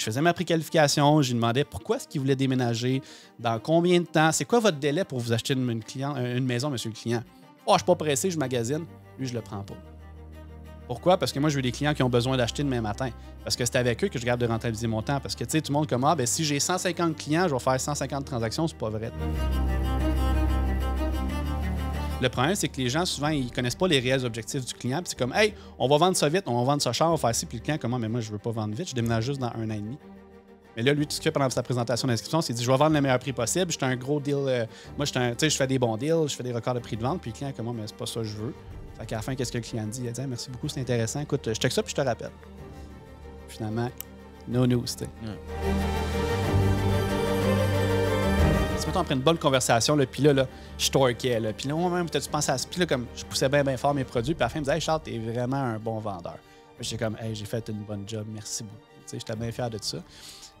Je faisais ma préqualification, je lui demandais pourquoi est-ce qu'il voulait déménager, dans combien de temps, c'est quoi votre délai pour vous acheter une, euh, maison, monsieur le client. Oh, je suis pas pressé, je magasine. Lui, je le prends pas. Pourquoi? Parce que moi, je j'ai des clients qui ont besoin d'acheter demain matin. Parce que c'est avec eux que je garde de rentabiliser mon temps. Parce que, tu sais, tout le monde comme, ah, ben, si j'ai 150 clients, je vais faire 150 transactions, c'est pas vrai. Le problème, c'est que les gens, souvent, ils connaissent pas les réels objectifs du client. Puis c'est comme, hey, on va vendre ça vite, on va vendre ça cher, on va faire ci. Puis le client, comment, ah, mais moi, je veux pas vendre vite, je déménage juste dans un an et demi. Mais là, lui, tout ce qu'il fait pendant sa présentation d'inscription, c'est dit Je vais vendre le meilleur prix possible. j'ai un gros deal. Euh, moi, je fais des bons deals, je fais des records de prix de vente. Puis le client, comment, ah, mais c'est pas ça que je veux. Fait qu'à la fin, qu'est-ce que le client dit Il a dit ah, Merci beaucoup, c'est intéressant. Écoute, je check ça, puis je te rappelle. Finalement, no news, tu on après une bonne conversation, le puis là, je torquais. Là, puis là, moi-même, peut-être tu penses à ce Puis là, comme je poussais bien, bien fort mes produits. Puis à la fin, il me disait, hey, Charles, t'es vraiment un bon vendeur. J'étais comme, hey, j'ai fait une bonne job, merci beaucoup. J'étais bien fier de ça.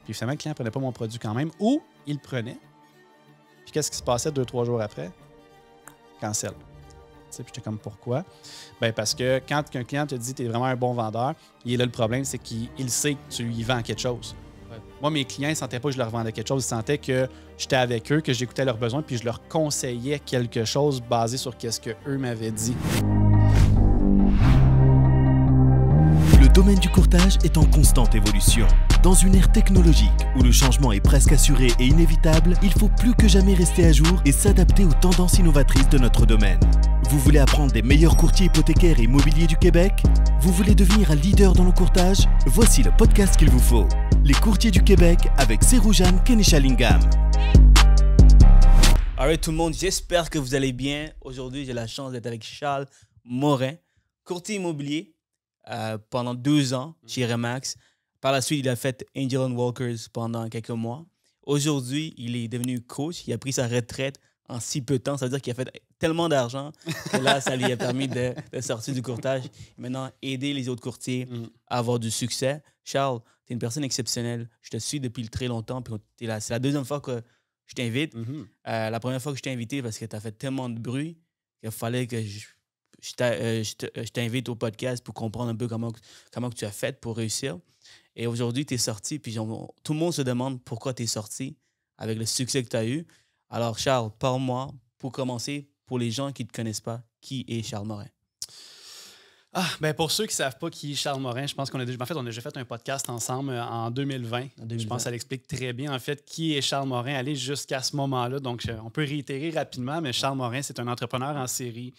Puis finalement, le client prenait pas mon produit quand même. Ou il prenait. Puis qu'est-ce qui se passait deux, trois jours après? Cancel. Puis j'étais comme, pourquoi? Ben parce que quand un client te dit, tu es vraiment un bon vendeur, il est là le problème, c'est qu'il sait que tu lui vends quelque chose. Moi, mes clients ne sentaient pas que je leur vendais quelque chose. Ils sentaient que j'étais avec eux, que j'écoutais leurs besoins, puis je leur conseillais quelque chose basé sur ce qu'eux m'avaient dit. Le domaine du courtage est en constante évolution. Dans une ère technologique où le changement est presque assuré et inévitable, il faut plus que jamais rester à jour et s'adapter aux tendances innovatrices de notre domaine. Vous voulez apprendre des meilleurs courtiers hypothécaires et immobiliers du Québec Vous voulez devenir un leader dans le courtage Voici le podcast qu'il vous faut. Des courtiers du Québec avec Seroujan Kenishalingam. Alright tout le monde, j'espère que vous allez bien. Aujourd'hui, j'ai la chance d'être avec Charles Morin, courtier immobilier euh, pendant deux ans chez Remax. Par la suite, il a fait Angel Walkers pendant quelques mois. Aujourd'hui, il est devenu coach. Il a pris sa retraite en si peu de temps. Ça veut dire qu'il a fait tellement d'argent que là, ça lui a permis de, sortir du courtage. maintenant, aider les autres courtiers mm. à avoir du succès. Charles, une personne exceptionnelle. Je te suis depuis très longtemps. Puis es là. C'est la deuxième fois que je t'invite. Mm-hmm. Euh, la première fois que je t'ai invité parce que tu as fait tellement de bruit qu'il fallait que euh, euh, je, t'invite au podcast pour comprendre un peu comment, comment tu as fait pour réussir. Et aujourd'hui, tu es sorti. Puis tout le monde se demande pourquoi tu es sorti avec le succès que tu as eu. Alors, Charles, parle-moi pour commencer pour les gens qui ne te connaissent pas, qui est Charles Morin? Ah, ben pour ceux qui savent pas qui est Charles Morin, je pense qu'on a déjà, fait, on a fait un podcast ensemble euh, en 2020. Je pense que ça l'explique très bien, en fait, qui est Charles Morin, aller jusqu'à ce moment-là. Donc, euh, on peut réitérer rapidement, mais Charles Morin, c'est un entrepreneur en série,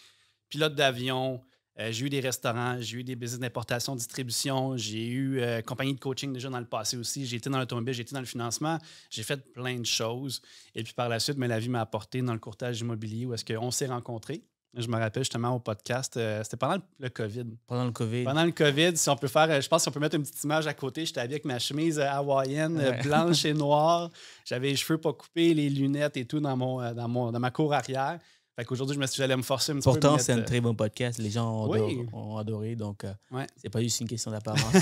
pilote d'avion. Euh, j'ai eu des restaurants, j'ai eu des business d'importation, distribution, j'ai eu compagnie de coaching déjà dans le passé aussi. J'ai été dans l'automobile, j'ai été dans le financement, j'ai fait plein de choses. Et puis par la suite, mais la vie m'a apporté dans le courtage immobilier où est-ce qu'on s'est rencontrés. Je me rappelle justement au podcast, euh, c'était pendant le COVID. Pendant le COVID. Pendant le COVID, si on peut faire, euh, je pense qu'on peut mettre une petite image à côté, j'étais avec ma chemise euh, hawaïenne blanche et noire, j'avais les cheveux pas coupés, les lunettes et tout dans, mon, dans, mon, dans ma cour arrière. Fait qu'aujourd'hui, je me suis allé me forcer un petit peu. Pourtant, c'est un euh, très bon podcast. Les gens ont, adoré, Donc, euh, c'est pas juste une question d'apparence.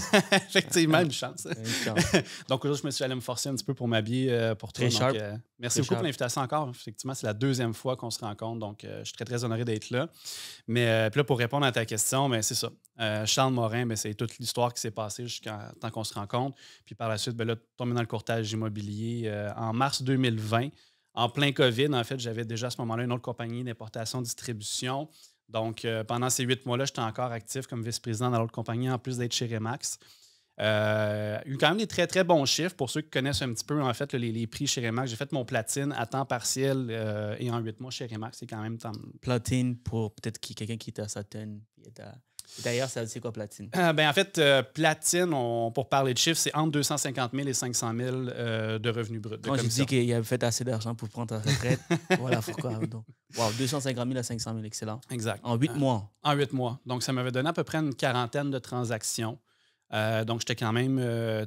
Effectivement, une chance. donc, aujourd'hui, je me suis allé me forcer un petit peu pour m'habiller euh, pour toi. Très merci beaucoup pour l'invitation encore. Effectivement, c'est la deuxième fois qu'on se rencontre. Donc, je suis très, très honoré d'être là. Mais là, pour répondre à ta question, mais ben, c'est ça. Charles Morin, ben, c'est toute l'histoire qui s'est passée jusqu'à temps qu'on se rencontre. Puis par la suite, ben là, tombé dans le courtage immobilier en mars 2020 en plein COVID, en fait, j'avais déjà à ce moment-là une autre compagnie d'importation-distribution. Donc, euh, pendant ces huit mois-là, j'étais encore actif comme vice-président dans l'autre compagnie, en plus d'être chez Remax. Euh, eu quand même des très, très bons chiffres. Pour ceux qui connaissent un petit peu, en fait, les, prix chez Remax, j'ai fait mon platine à temps partiel euh, et en huit mois chez Remax. C'est quand même temps. Platine pour peut-être quelqu'un qui était à sa D'ailleurs, ça c'est quoi platine? Euh, ben, en fait, euh, platine, pour parler de chiffres, c'est entre 250 000 et 500 000 euh, de revenus bruts. Quand je dis qu'il avait fait assez d'argent pour prendre ta retraite, voilà pourquoi. wow, 250 000 à 500 000, excellent. Exact. En huit mois. En huit mois. Donc, ça m'avait donné à peu près une quarantaine de transactions. donc, j'étais quand même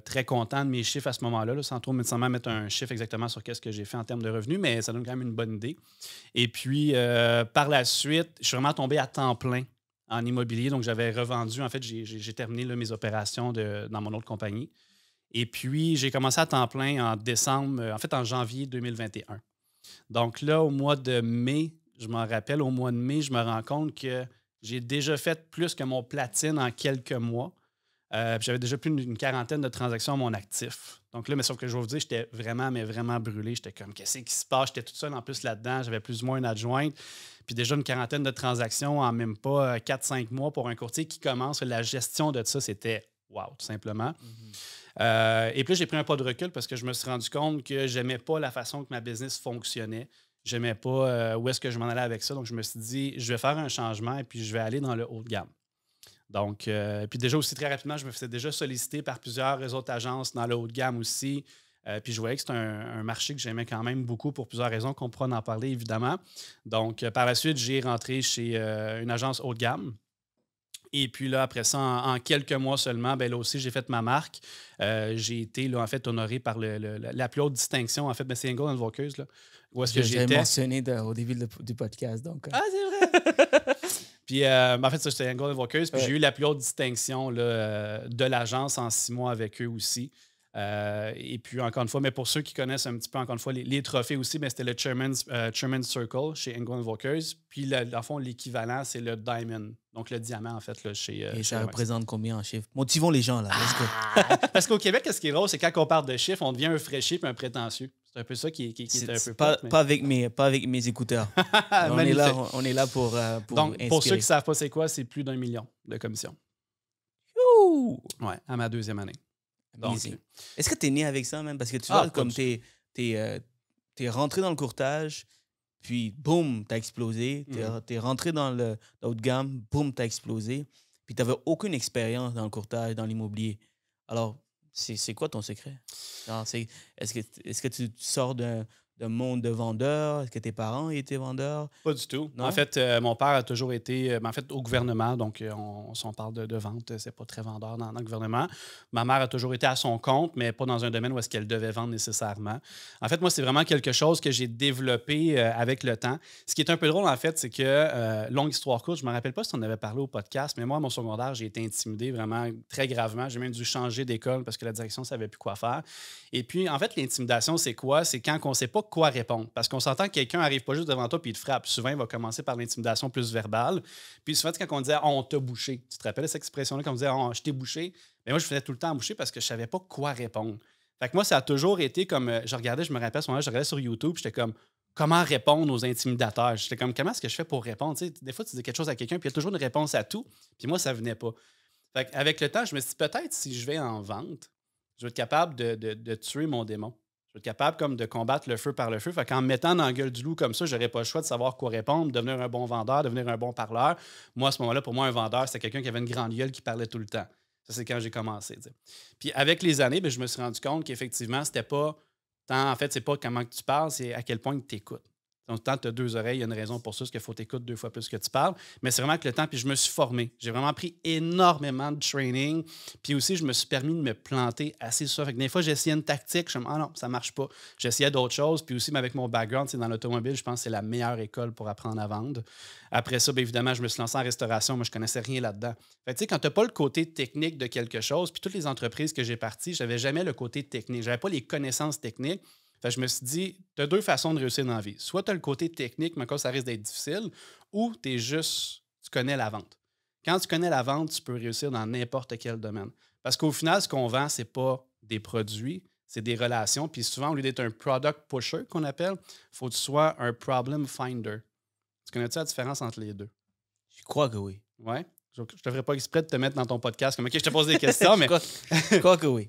très content de mes chiffres à ce moment-là, sans trop mettre un chiffre exactement sur qu'est-ce que j'ai fait en termes de revenus, mais ça donne quand même une bonne idée. Et puis, par la suite, je suis vraiment tombé à temps plein en immobilier. Donc, j'avais revendu. En fait, j'ai terminé mes opérations dans mon autre compagnie. Et puis, j'ai commencé à temps plein en décembre, euh, en fait, en janvier 2021. Donc, là, au mois de mai, je m'en rappelle, au mois de mai, je me rends compte que j'ai déjà fait plus que mon platine en quelques mois. Euh, j'avais déjà plus d'une quarantaine de transactions à mon actif. Donc là, mais sauf que je vais vous dire, j'étais vraiment, mais vraiment brûlé. J'étais comme, qu'est-ce qui se passe? J'étais tout seul en plus là-dedans. J'avais plus ou moins une adjointe. Puis déjà une quarantaine de transactions en même pas 4-5 euh, mois pour un courtier qui commence. La gestion de ça, c'était wow, tout simplement. Mm-hmm. Euh, et puis j'ai pris un pas de recul parce que je me suis rendu compte que j'aimais pas la façon que ma business fonctionnait. J'aimais pas euh, où est-ce que je m'en allais avec ça. Donc je me suis dit, je vais faire un changement et puis je vais aller dans le haut de gamme. Donc, euh, puis déjà aussi très rapidement, je me faisais déjà solliciter par plusieurs autres agences dans le haut de gamme aussi. Euh, puis je voyais que c'était un, marché que j'aimais quand même beaucoup pour plusieurs raisons qu'on pourra en parler évidemment. Donc, euh, par la suite, j'ai rentré chez une agence haut de gamme. Et puis là, après ça, en, quelques mois seulement, ben là aussi, j'ai fait ma marque. j'ai été là, en fait honoré par le, la plus haute distinction. En fait, ben, c'est Angle Là, où est-ce que j'ai mentionné de, au début du podcast. Donc, Ah, c'est vrai! Puis, euh, ben, en fait, ça, j'étais Golden Puis, j'ai eu la plus haute distinction là, euh, de l'agence en six mois avec eux aussi. Euh, et puis, encore une fois, mais pour ceux qui connaissent un petit peu, encore une fois, les, trophées aussi, mais ben, c'était le Chairman's, Circle chez England Walkers. Puis, le, dans le fond, l'équivalent, c'est le Diamond, donc le diamant, en fait, là, chez. et ça représente combien en chiffres Motivons les gens, là. Parce qu'au Québec, ce qui est drôle, c'est quand on parle de chiffres, on devient un fraîchier puis un prétentieux. C'est un peu ça qui, est, un peu pas, pas, avec mes, pas avec mes écouteurs. on, est là, on est là pour, euh, pour Donc, pour ceux qui ne savent pas c'est quoi, c'est plus d'un million de commission Ouais, à ma deuxième année. Est-ce que tu es né avec ça, même? Parce que tu ah, vois, comme tu es, euh, rentré dans le courtage, puis boum, tu as explosé. Tu es, mhm. rentré dans le haut de gamme, boum, tu as explosé. Puis tu n'avais aucune expérience dans le courtage, dans l'immobilier. Alors, c'est quoi ton secret? Est-ce que, est que tu sors d'un monde de vendeur? Est-ce que tes parents étaient vendeurs? Pas du tout. Non? En fait, euh, mon père a toujours été euh, ben, en fait, au gouvernement, donc euh, on, si on parle de, de vente, c'est pas très vendeur dans, le gouvernement. Ma mère a toujours été à son compte, mais pas dans un domaine où est-ce qu'elle devait vendre nécessairement. En fait, moi, c'est vraiment quelque chose que j'ai développé avec le temps. Ce qui est un peu drôle, en fait, c'est que, longue histoire courte, je me rappelle pas si on avait parlé au podcast, mais moi, à mon secondaire, j'ai été intimidé vraiment très gravement. J'ai même dû changer d'école parce que la direction savait plus quoi faire. Et puis, en fait, l'intimidation, c'est quoi? C'est quand on ne sait pas quoi répondre. Parce qu'on s'entend que quelqu'un arrive pas juste devant toi puis il te frappe. Souvent, il va commencer par l'intimidation plus verbale. Puis souvent, quand on disait on t'a bouché, tu te rappelles cette expression-là, quand on disait je t'ai bouché, mais moi, je faisais tout le temps boucher parce que je savais pas quoi répondre. Fait que moi, ça a toujours été comme. Euh, je regardais, je me rappelle, ce moment-là, je regardais sur YouTube, j'étais comme comment répondre aux intimidateurs. J'étais comme comment est-ce que je fais pour répondre? des fois, tu dis quelque chose à quelqu'un, puis il y a toujours une réponse à tout. Puis moi, ça venait pas. Fait avec le temps, je me suis dit peut-être si je vais en vente, je vais être capable de tuer mon démon je vais être capable comme de combattre le feu par le feu. Fait me mettant dans la gueule du loup comme ça, j'aurais pas le choix de savoir quoi répondre, devenir un bon vendeur, devenir un bon parleur. Moi, à ce moment-là, pour moi, un vendeur, c'est quelqu'un qui avait une grande gueule qui parlait tout le temps. Ça, c'est quand j'ai commencé. Puis avec les années, ben, je me suis rendu compte qu'effectivement, c'était pas tant, en fait, c'est pas comment tu parles, c'est à quel point tu t'écoutes tant que tu as deux oreilles, il y a une raison pour ça, c'est qu'il faut t'écouter deux fois plus que tu parles. Mais c'est vraiment que le temps, puis je me suis formé. J'ai vraiment pris énormément de training. Puis aussi, je me suis permis de me planter assez souvent. que des fois, j'essayais une tactique, je me disais, ah non, ça marche pas. J'essayais d'autres choses. Puis aussi, mais avec mon background, c'est dans l'automobile, je pense que c'est la meilleure école pour apprendre à vendre. Après ça, bien évidemment, je me suis lancé en restauration. mais je ne connaissais rien là-dedans. Fait tu sais, quand tu n'as pas le côté technique de quelque chose, puis toutes les entreprises que j'ai parties, je n'avais jamais le côté technique. Je n'avais pas les connaissances techniques je me suis dit, tu as deux façons de réussir dans la vie. Soit tu as le côté technique, mais quand ça risque d'être difficile, ou tu es juste, tu connais la vente. Quand tu connais la vente, tu peux réussir dans n'importe quel domaine. Parce qu'au final, ce qu'on vend, ce n'est pas des produits, c'est des relations. Puis souvent, au lieu d'être un product pusher qu'on appelle, il faut que tu sois un problem finder. Tu connais-tu la différence entre les deux? Je crois que oui. Oui? Je ne devrais pas exprès de te mettre dans ton podcast comme OK, je te pose des questions, mais. je, crois, que oui.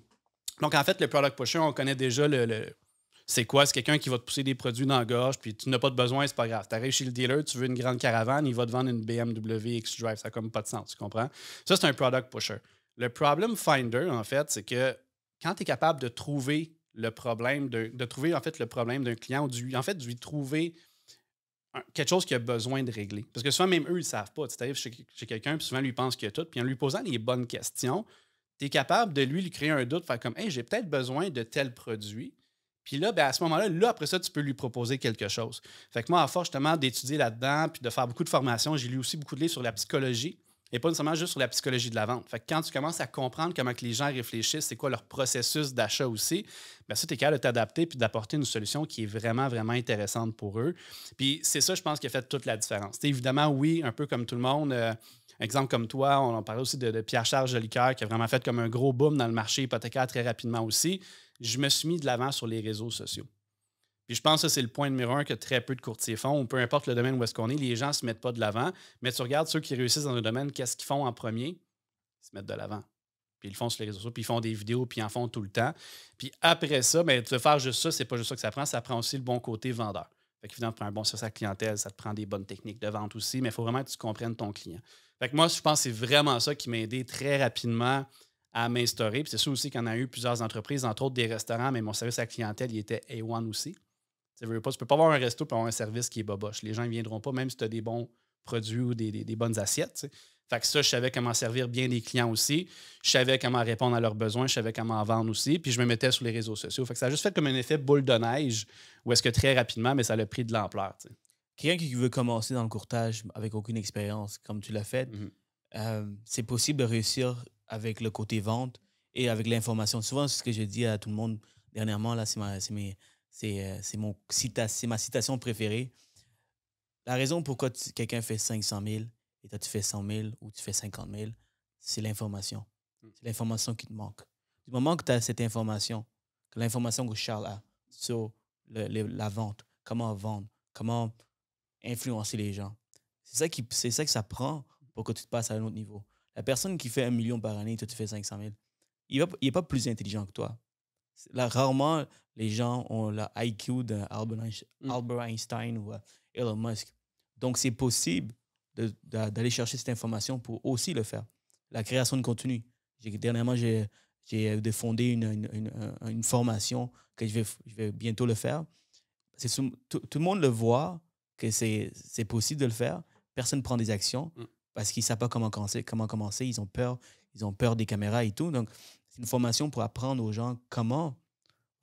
Donc, en fait, le product pusher, on connaît déjà le c'est quoi? C'est quelqu'un qui va te pousser des produits dans la gorge, puis tu n'as pas de besoin, c'est pas grave. Tu arrives chez le dealer, tu veux une grande caravane, il va te vendre une BMW X-Drive. Ça n'a comme pas de sens, tu comprends? Ça, c'est un product pusher. Le problem finder, en fait, c'est que quand tu es capable de trouver le problème, de, de trouver en fait le problème d'un client, ou du, en fait, de lui trouver quelque chose qu'il a besoin de régler. Parce que souvent, même eux, ils ne savent pas. Tu arrives chez, quelqu'un, puis souvent, lui pense qu'il a tout. Puis en lui posant les bonnes questions, tu es capable de lui, lui créer un doute, faire comme Hey, j'ai peut-être besoin de tel produit. Puis là, ben, à ce moment-là, là, après ça, tu peux lui proposer quelque chose. Fait que moi, à force justement d'étudier là-dedans, puis de faire beaucoup de formations, j'ai lu aussi beaucoup de livres sur la psychologie et pas seulement juste sur la psychologie de la vente. Fait que quand tu commences à comprendre comment que les gens réfléchissent, c'est quoi leur processus d'achat aussi, bien ça, tu es capable de t'adapter puis d'apporter une solution qui est vraiment, vraiment intéressante pour eux. Puis c'est ça, je pense, qui a fait toute la différence. évidemment, oui, un peu comme tout le monde, euh, exemple comme toi, on en parlait aussi de, Pierre-Charles Jolicoeur qui a vraiment fait comme un gros boom dans le marché hypothécaire très rapidement aussi je me suis mis de l'avant sur les réseaux sociaux. Puis je pense que c'est le point numéro un que très peu de courtiers font, ou peu importe le domaine où est-ce qu'on est, les gens ne se mettent pas de l'avant. Mais tu regardes ceux qui réussissent dans un domaine, qu'est-ce qu'ils font en premier? Ils se mettent de l'avant. Puis ils le font sur les réseaux sociaux, puis ils font des vidéos, puis ils en font tout le temps. Puis après ça, bien, veux faire juste ça, c'est pas juste ça que ça prend, ça prend aussi le bon côté vendeur. Fait qu'évidemment, prend un bon service à clientèle, ça te prend des bonnes techniques de vente aussi, mais il faut vraiment que tu comprennes ton client. Fait que moi, je pense que c'est vraiment ça qui m'a aidé très rapidement à m'instaurer. C'est sûr aussi qu'on a eu plusieurs entreprises, entre autres des restaurants, mais mon service à la clientèle, il était A1 aussi. Tu ne peux pas avoir un resto pour avoir un service qui est boboche. Les gens ne viendront pas, même si tu as des bons produits ou des, bonnes assiettes. Fait que ça, je savais comment servir bien les clients aussi. Je savais comment répondre à leurs besoins. Je savais comment vendre aussi. Puis je me mettais sur les réseaux sociaux. Fait que ça a juste fait comme un effet boule de neige où est-ce que très rapidement, mais ça a pris de l'ampleur. Quelqu'un qui veut commencer dans le courtage avec aucune expérience, comme tu l'as fait, mhm. euh, c'est possible de réussir avec le côté vente et avec l'information. Souvent, c'est ce que je dis à tout le monde dernièrement, là, c'est ma, c'est, euh, mon cita, ma citation préférée. La raison pourquoi quelqu'un fait 500 000 et toi tu fais 100 000 ou tu fais 50 000, c'est l'information. Mm. C'est l'information qui te manque. Du moment que tu as cette information, que l'information que Charles a sur la vente, comment vendre, comment influencer les gens, c'est ça, qui, c'est ça que ça prend pour que tu te passes à un autre niveau. La personne qui fait un million par année, toi, tu fais 500 000. Il n'est pas plus intelligent que toi. Là, rarement, les gens ont l'IQ IQ d'Albert mm. Einstein ou euh, Elon Musk. Donc, c'est possible d'aller chercher cette information pour aussi le faire. La création de contenu. Dernièrement, j'ai euh, fondé une, formation que je vais, bientôt le faire. Tout, le monde le voit que c'est possible de le faire. Personne ne prend des actions. Mm parce qu'ils ne savent pas comment commencer, comment commencer, ils ont peur, ils ont peur des caméras et tout. Donc, c'est une formation pour apprendre aux gens comment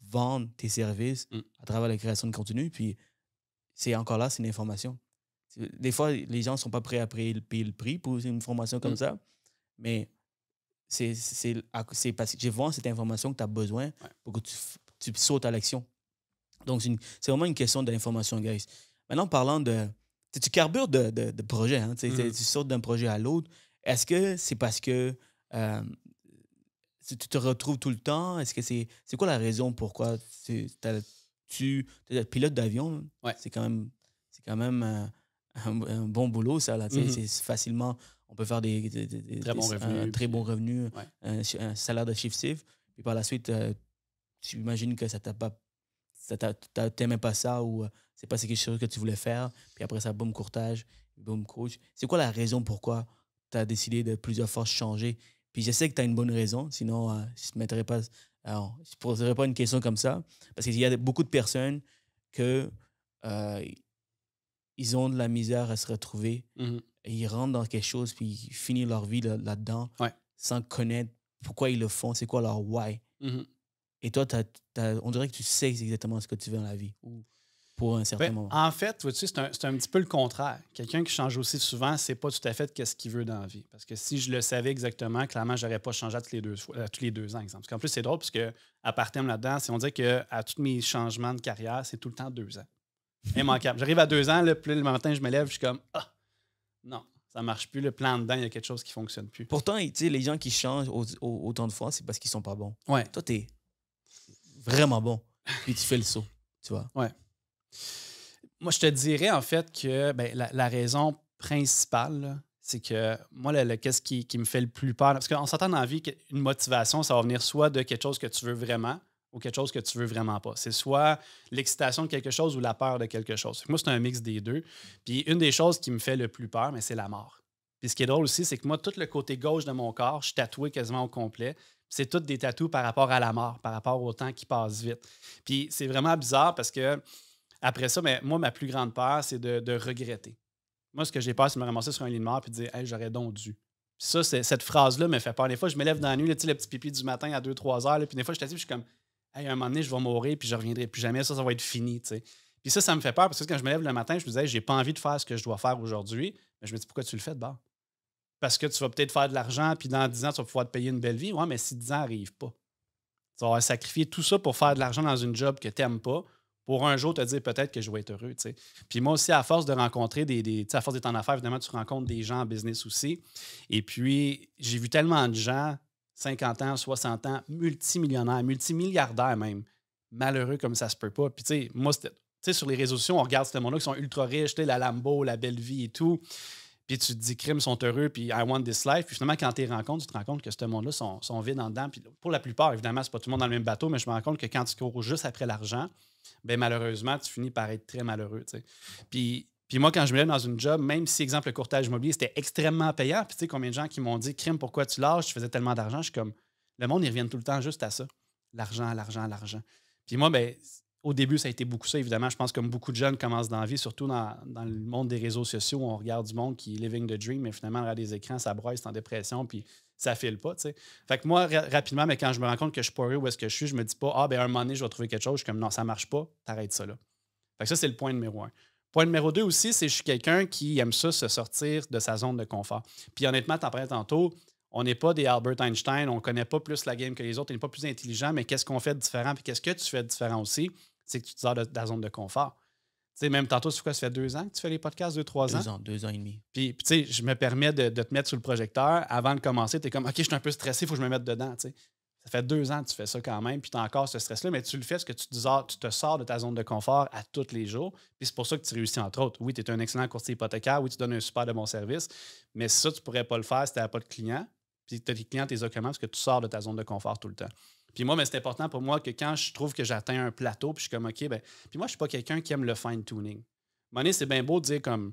vendre tes services mm. à travers la création de contenu. Puis, c'est encore là, c'est une information. Des fois, les gens ne sont pas prêts à payer le prix pour une formation comme mm. ça, mais c'est parce que je vois cette information que tu as besoin pour que tu, tu sautes à l'action. Donc, c'est vraiment une question d'information, guys. Maintenant, parlant de tu carbures de, de, hein, mm. tu sautes d'un projet à l'autre. Est-ce que c'est parce que tu te retrouves tout le temps? Est-ce que c'est. C'est quoi la raison pourquoi tu tu es pilote d'avion? C'est quand même. quand même euh, un, bon boulot, ça. Mm-hmm. C'est facilement. On peut faire des, Un très bon revenu, un, salaire de chiffre chiffre Puis par la suite, tu euh, imagines que ça t'a pas. pas ça ou euh, c'est pas quelque chose que tu voulais faire, puis après ça, boum, courtage, boom coach. C'est quoi la raison pourquoi tu as décidé de plusieurs fois changer? Puis je sais que tu as une bonne raison, sinon euh, je ne mettrais pas, alors, je poserais pas une question comme ça, parce qu'il y a beaucoup de personnes que euh, ils ont de la misère à se retrouver, mm-hmm. et ils rentrent dans quelque chose, puis ils finissent leur vie là-dedans, sans connaître pourquoi ils le font, c'est quoi leur why. Mm-hmm. Et toi, on dirait que tu sais exactement ce que tu veux dans la vie. Ou pour un certain ben, En fait, tu c'est un, petit peu le contraire. Quelqu'un qui change aussi souvent, c'est pas tout à fait qu'est-ce qu'il veut dans la vie. Parce que si je le savais exactement, clairement, j'aurais pas changé à tous les deux, fois, euh, les deux ans, exemple. Parce en plus, c'est drôle parce que à part thème là-dedans, si on dit que à tous mes changements de carrière, c'est tout le temps deux ans. Immanquable. J'arrive à deux ans, plus le matin, je me lève, je suis comme Ah! Non, ça marche plus, le plan dedans, il y a quelque chose qui fonctionne plus. Pourtant, les gens qui changent autant de fois, c'est parce qu'ils sont pas bons. Ouais. Toi, tu es vraiment bon, puis tu fais le saut, tu vois. Ouais. Moi, je te dirais en fait que ben, la, raison principale, c'est que moi, le, qu'est-ce qui, me fait le plus peur, parce qu'on s'entend dans la vie qu'une motivation, ça va venir soit de quelque chose que tu veux vraiment ou quelque chose que tu veux vraiment pas. C'est soit l'excitation de quelque chose ou la peur de quelque chose. Moi, c'est un mix des deux. Puis une des choses qui me fait le plus peur, mais c'est la mort. Puis ce qui est drôle aussi, c'est que moi, tout le côté gauche de mon corps, je suis tatoué quasiment au complet. C'est toutes des tatous par rapport à la mort, par rapport au temps qui passe vite. Puis c'est vraiment bizarre parce que après ça, mais moi, ma plus grande peur, c'est de, regretter. Moi, ce que j'ai peur, c'est de me ramasser sur un lit de mort et de dire j'aurais donc dû. Puis ça, cette phrase-là me fait peur. Des fois, je me lève dans la nuit, le petit pipi du matin à 2-3 heures, puis des fois, je t'assure, je suis comme hey, à un moment donné, je vais mourir, puis je reviendrai plus jamais, ça, ça va être fini. Puis ça, ça me fait peur parce que quand je me lève le matin, je me disais, j'ai pas envie de faire ce que je dois faire aujourd'hui. Mais je me dis, pourquoi tu le fais de bord? Parce que tu vas peut-être faire de l'argent, puis dans 10 ans, tu vas pouvoir te payer une belle vie. Ouais, mais si 10 ans n'arrive pas, tu vas sacrifier tout ça pour faire de l'argent dans une job que tu n'aimes pas pour un jour te dire peut-être que je vais être heureux. Puis moi aussi, à force de rencontrer des. des à force d'être en affaires, évidemment, tu rencontres des gens en business aussi. Et puis, j'ai vu tellement de gens, 50 ans, 60 ans, multimillionnaires, multimilliardaires même, malheureux comme ça se peut pas. Puis, tu sais, moi, sur les réseaux sociaux, on regarde ces monde-là qui sont ultra riches, la Lambo, la belle vie et tout. Puis tu te dis, crimes sont heureux, puis I want this life. Puis finalement, quand tu les rencontres, tu te rends compte que ce monde-là sont, sont vides en dedans. Puis pour la plupart, évidemment, c'est pas tout le monde dans le même bateau, mais je me rends compte que quand tu cours juste après l'argent, ben malheureusement, tu finis par être très malheureux. Puis, moi, quand je me lève dans une job, même si, exemple, le courtage immobilier, c'était extrêmement payant, puis tu sais combien de gens qui m'ont dit, crime, pourquoi tu lâches, tu faisais tellement d'argent, je suis comme, le monde, ils reviennent tout le temps juste à ça. L'argent, l'argent, l'argent. Puis moi, ben, au début, ça a été beaucoup ça, évidemment. Je pense que beaucoup de jeunes commencent dans la vie, surtout dans, le monde des réseaux sociaux, où on regarde du monde qui est living the dream, mais finalement, derrière des écrans, ça broise c'est en dépression, puis ça file pas, tu sais. Fait que moi, rapidement, mais quand je me rends compte que je suis pas où est-ce que je suis, je me dis pas, ah, ben, un moment donné, je vais trouver quelque chose. Je suis comme, non, ça marche pas, t'arrêtes ça là. Fait que ça, c'est le point numéro un. Point numéro deux aussi, c'est que je suis quelqu'un qui aime ça, se sortir de sa zone de confort. Puis honnêtement, t'en parlais tantôt, on n'est pas des Albert Einstein, on connaît pas plus la game que les autres, on n'est pas plus intelligent, mais qu'est-ce qu'on fait de différent, puis qu'est-ce que tu fais de différent aussi? c'est que tu te sors de, ta zone de confort. Tu sais, même tantôt, c'est quoi, ça fait deux ans que tu fais les podcasts, deux, trois ans? Deux ans, deux ans et demi. Puis, tu sais, je me permets de, te mettre sous le projecteur. Avant de commencer, tu es comme, OK, je suis un peu stressé, il faut que je me mette dedans, tu sais. Ça fait deux ans que tu fais ça quand même, puis tu as encore ce stress-là, mais tu le fais parce que tu te, tu te sors de ta zone de confort à tous les jours. Puis c'est pour ça que tu réussis, entre autres. Oui, tu es un excellent courtier hypothécaire, oui, tu donnes un super de bon service, mais ça, tu pourrais pas le faire si tu n'avais pas de clients. Puis tu as des clients, tes les parce que tu sors de ta zone de confort tout le temps. Puis moi, mais c'est important pour moi que quand je trouve que j'atteins un plateau, puis je suis comme, OK, ben, puis moi, je suis pas quelqu'un qui aime le fine-tuning. Monnaie, c'est bien beau de dire comme,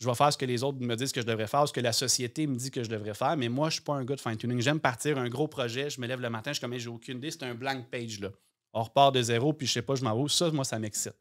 je vais faire ce que les autres me disent que je devrais faire, ce que la société me dit que je devrais faire, mais moi, je suis pas un gars de fine-tuning. J'aime partir un gros projet, je me lève le matin, je suis comme, j'ai aucune idée, c'est un blank page, là. On repart de zéro, puis je sais pas, je m'en Ça, moi, ça m'excite.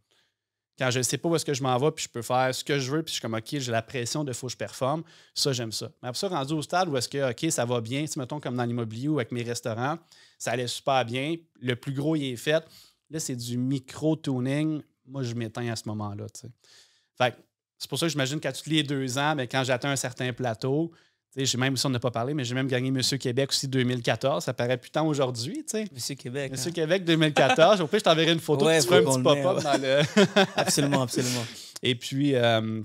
Quand je ne sais pas où est-ce que je m'en vais, puis je peux faire ce que je veux, puis je suis comme, OK, j'ai la pression de faut que je performe. Ça, j'aime ça. Mais après ça, rendu au stade où est-ce que, OK, ça va bien, si mettons comme dans l'immobilier ou avec mes restaurants, ça allait super bien. Le plus gros, il est fait. Là, c'est du micro-tuning. Moi, je m'éteins à ce moment-là. c'est pour ça que j'imagine qu'à tous les deux ans, mais ben, quand j'atteins un certain plateau, j'ai Même si on n'a pas parlé, mais j'ai même gagné Monsieur Québec aussi 2014. Ça paraît plus putain aujourd'hui. Monsieur Québec. Monsieur hein. Québec 2014. Au pire, je t'enverrai une photo. tu feras un petit pop-up absolument, absolument. Et puis, euh,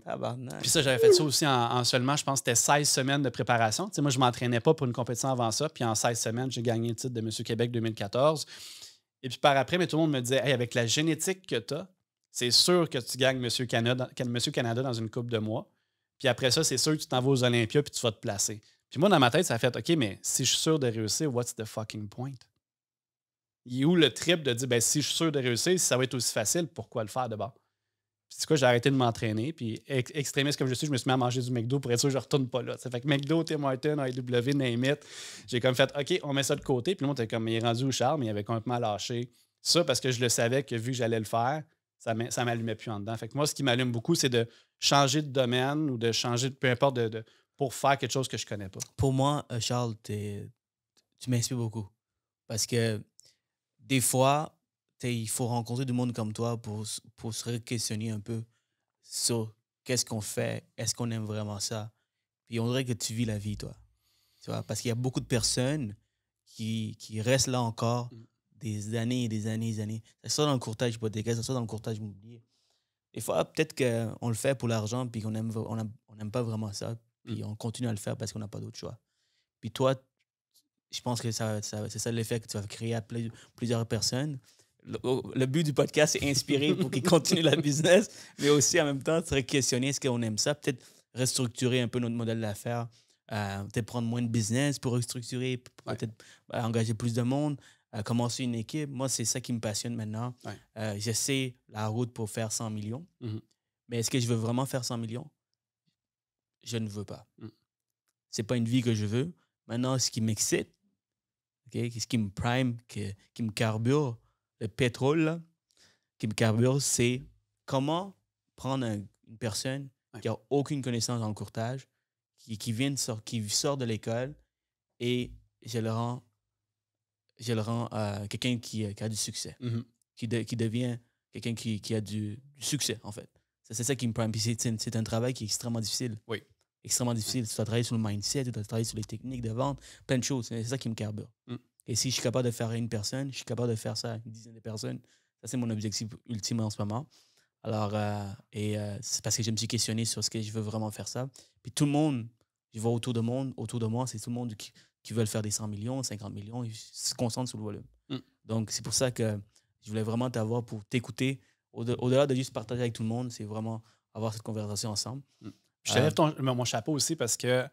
puis ça, j'avais fait ça aussi en, seulement, je pense, c'était 16 semaines de préparation. sais, moi, je ne m'entraînais pas pour une compétition avant ça. Puis en 16 semaines, j'ai gagné le titre de Monsieur Québec 2014. Et puis par après, mais tout le monde me disait hey, avec la génétique que tu as, c'est sûr que tu gagnes Monsieur Canada, Monsieur Canada dans une coupe de mois. Puis après ça, c'est sûr que tu t'en vas aux Olympiades puis tu vas te placer. Puis moi, dans ma tête, ça fait OK, mais si je suis sûr de réussir, what's the fucking point? Il est où le trip de dire ben, si je suis sûr de réussir, si ça va être aussi facile, pourquoi le faire de bord? C'est quoi, j'ai arrêté de m'entraîner. Puis extrémiste comme je suis, je me suis mis à manger du McDo pour être sûr que je ne retourne pas là. Ça fait que McDo, Tim Hortons, IW, e name it. J'ai comme fait OK, on met ça de côté. Puis le monde comme il est rendu au charme, mais il avait complètement lâché ça parce que je le savais que vu que j'allais le faire, ça m'allumait plus en dedans. Fait que moi, ce qui m'allume beaucoup, c'est de changer de domaine ou de changer, de, peu importe, de, pour faire quelque chose que je connais pas? Pour moi, euh, Charles, tu m'inspires beaucoup. Parce que des fois, il faut rencontrer du monde comme toi pour, pour se questionner un peu sur qu'est-ce qu'on fait, est-ce qu'on aime vraiment ça. Puis on dirait que tu vis la vie, toi. Tu vois, parce qu'il y a beaucoup de personnes qui, qui restent là encore mm. des années et des années et des années. Ça soit dans le courtage hypothécaire, ça soit dans le courtage immobilier, il fois, ah, peut-être qu'on le fait pour l'argent, puis qu'on n'aime aime, on aime pas vraiment ça, puis mm. on continue à le faire parce qu'on n'a pas d'autre choix. Puis toi, je pense que ça, c'est ça l'effet que tu vas créer à plusieurs personnes. Le, but du podcast, c'est inspirer pour qu'ils continuent la business, mais aussi en même temps, se questionner est-ce qu'on aime ça, peut-être restructurer un peu notre modèle d'affaires, euh, peut-être prendre moins de business pour restructurer, peut-être bah, engager plus de monde, commencer une équipe. Moi, c'est ça qui me passionne maintenant. Euh, je sais la route pour faire 100 millions, mhm. mais est-ce que je veux vraiment faire 100 millions? Je ne veux pas. Mhm. Ce n'est pas une vie que je veux. Maintenant, ce qui m'excite, ce qui me prime, que, qui me carbure, le pétrole qui me carbure, c'est comment prendre une personne qui n'a aucune connaissance en courtage, qui, qui, vient sort, qui sort de l'école et je le rends je le rends à quelqu'un qui, euh, a du succès, mm-hmm. qui, devient quelqu'un qui, a du, succès, en fait. C'est ça qui me prime. C'est un travail qui est extrêmement difficile. Oui. Extrêmement difficile. Tu dois travailler sur le mindset, tu dois travailler sur les techniques de vente, plein de choses. C'est ça qui me carbure. Mm. Et si je suis capable de faire à une personne, je suis capable de faire ça à une dizaine de personnes. Ça, c'est mon objectif ultime en ce moment. Alors, euh, et euh, c'est parce que je me suis questionné sur ce que je veux vraiment faire ça. Puis tout le monde, je vois autour de monde, autour de moi, c'est tout le monde qui, qui veulent faire des 100 millions, 50 millions, ils se concentrent sur le volume. Mm. Donc, c'est pour ça que je voulais vraiment t'avoir pour t'écouter. Au-delà de juste partager avec tout le monde, c'est vraiment avoir cette conversation ensemble. Mm. Je te euh, lève mon chapeau aussi parce que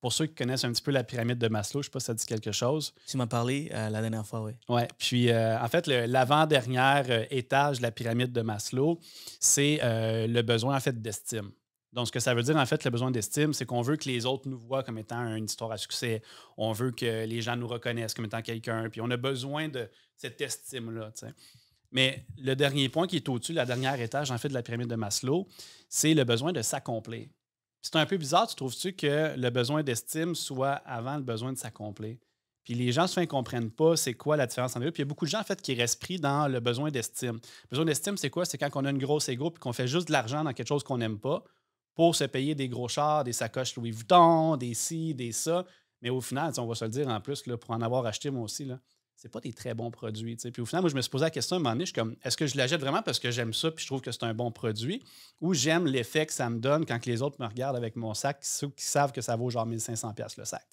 pour ceux qui connaissent un petit peu la pyramide de Maslow, je ne sais pas si ça dit quelque chose. Tu m'as parlé euh, la dernière fois, oui. Oui. Puis, euh, en fait, l'avant-dernière étage de la pyramide de Maslow, c'est le besoin, en fait, d'estime. Donc, ce que ça veut dire, en fait, le besoin d'estime, c'est qu'on veut que les autres nous voient comme étant une histoire à succès. On veut que les gens nous reconnaissent comme étant quelqu'un. Puis on a besoin de cette estime-là. Mais le dernier point qui est au-dessus, la dernière étage, en fait, de la pyramide de Maslow, c'est le besoin de s'accomplir. C'est un peu bizarre, tu trouves-tu, que le besoin d'estime soit avant le besoin de s'accomplir? Puis les gens souvent ne comprennent pas c'est quoi la différence entre eux. Puis il y a beaucoup de gens en fait qui restent pris dans le besoin d'estime. Le besoin d'estime, c'est quoi? C'est quand on a une grosse égo puis qu'on fait juste de l'argent dans quelque chose qu'on n'aime pas pour se payer des gros chars, des sacoches Louis Vuitton, des ci, des ça. Mais au final, on va se le dire en plus, là, pour en avoir acheté moi aussi, là, c'est pas des très bons produits. Puis au final, moi, je me suis posé la question à un moment donné, je suis comme, est-ce que je l'achète vraiment parce que j'aime ça puis je trouve que c'est un bon produit ou j'aime l'effet que ça me donne quand les autres me regardent avec mon sac, ceux qui savent que ça vaut genre 1500$ le sac.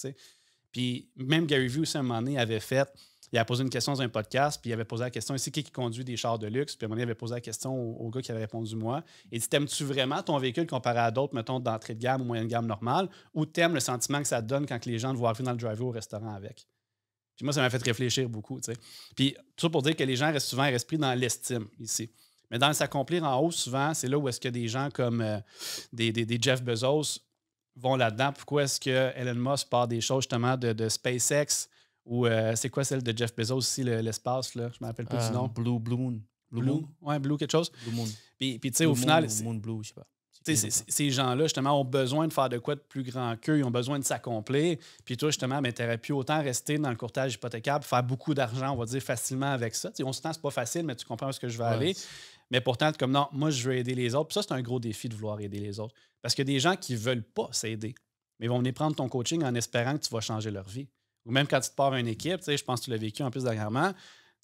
Puis même Gary Vee aussi, un moment donné, avait fait il a posé une question dans un podcast, puis il avait posé la question ici qui, conduit des chars de luxe, puis à il avait posé la question au, gars qui avait répondu moi. Il dit T'aimes-tu vraiment ton véhicule comparé à d'autres, mettons, d'entrée de gamme ou moyenne gamme normale, ou t'aimes le sentiment que ça donne quand les gens te voient arriver dans le drive au restaurant avec Puis moi, ça m'a fait réfléchir beaucoup, tu sais. Puis tout ça pour dire que les gens restent souvent restent dans l'estime ici. Mais dans s'accomplir en haut, souvent, c'est là où est-ce que des gens comme euh, des, des, Jeff Bezos vont là-dedans. Pourquoi est-ce que Elon Musk part des choses justement de SpaceX, ou euh, c'est quoi celle de Jeff Bezos aussi, l'espace, Je ne me rappelle plus du euh, nom. Blue, Blue Moon. Blue, Blue Moon? Ouais, Blue quelque chose. Blue Moon. Puis, puis tu sais, au final. Moon, Blue, je sais pas. Ces gens-là, justement, ont besoin de faire de quoi de plus grand qu'eux, ils ont besoin de s'accomplir. Puis toi, justement, ben, tu aurais pu autant rester dans le courtage hypothécaire, faire beaucoup d'argent, on va dire, facilement avec ça. on se tend, c'est pas facile, mais tu comprends où ce que je veux aller. Mais pourtant, comme non, moi, je veux aider les autres. Puis ça, c'est un gros défi de vouloir aider les autres. Parce que des gens qui veulent pas s'aider, mais vont venir prendre ton coaching en espérant que tu vas changer leur vie ou même quand tu te pars une équipe, je pense que tu l'as vécu en plus dernièrement,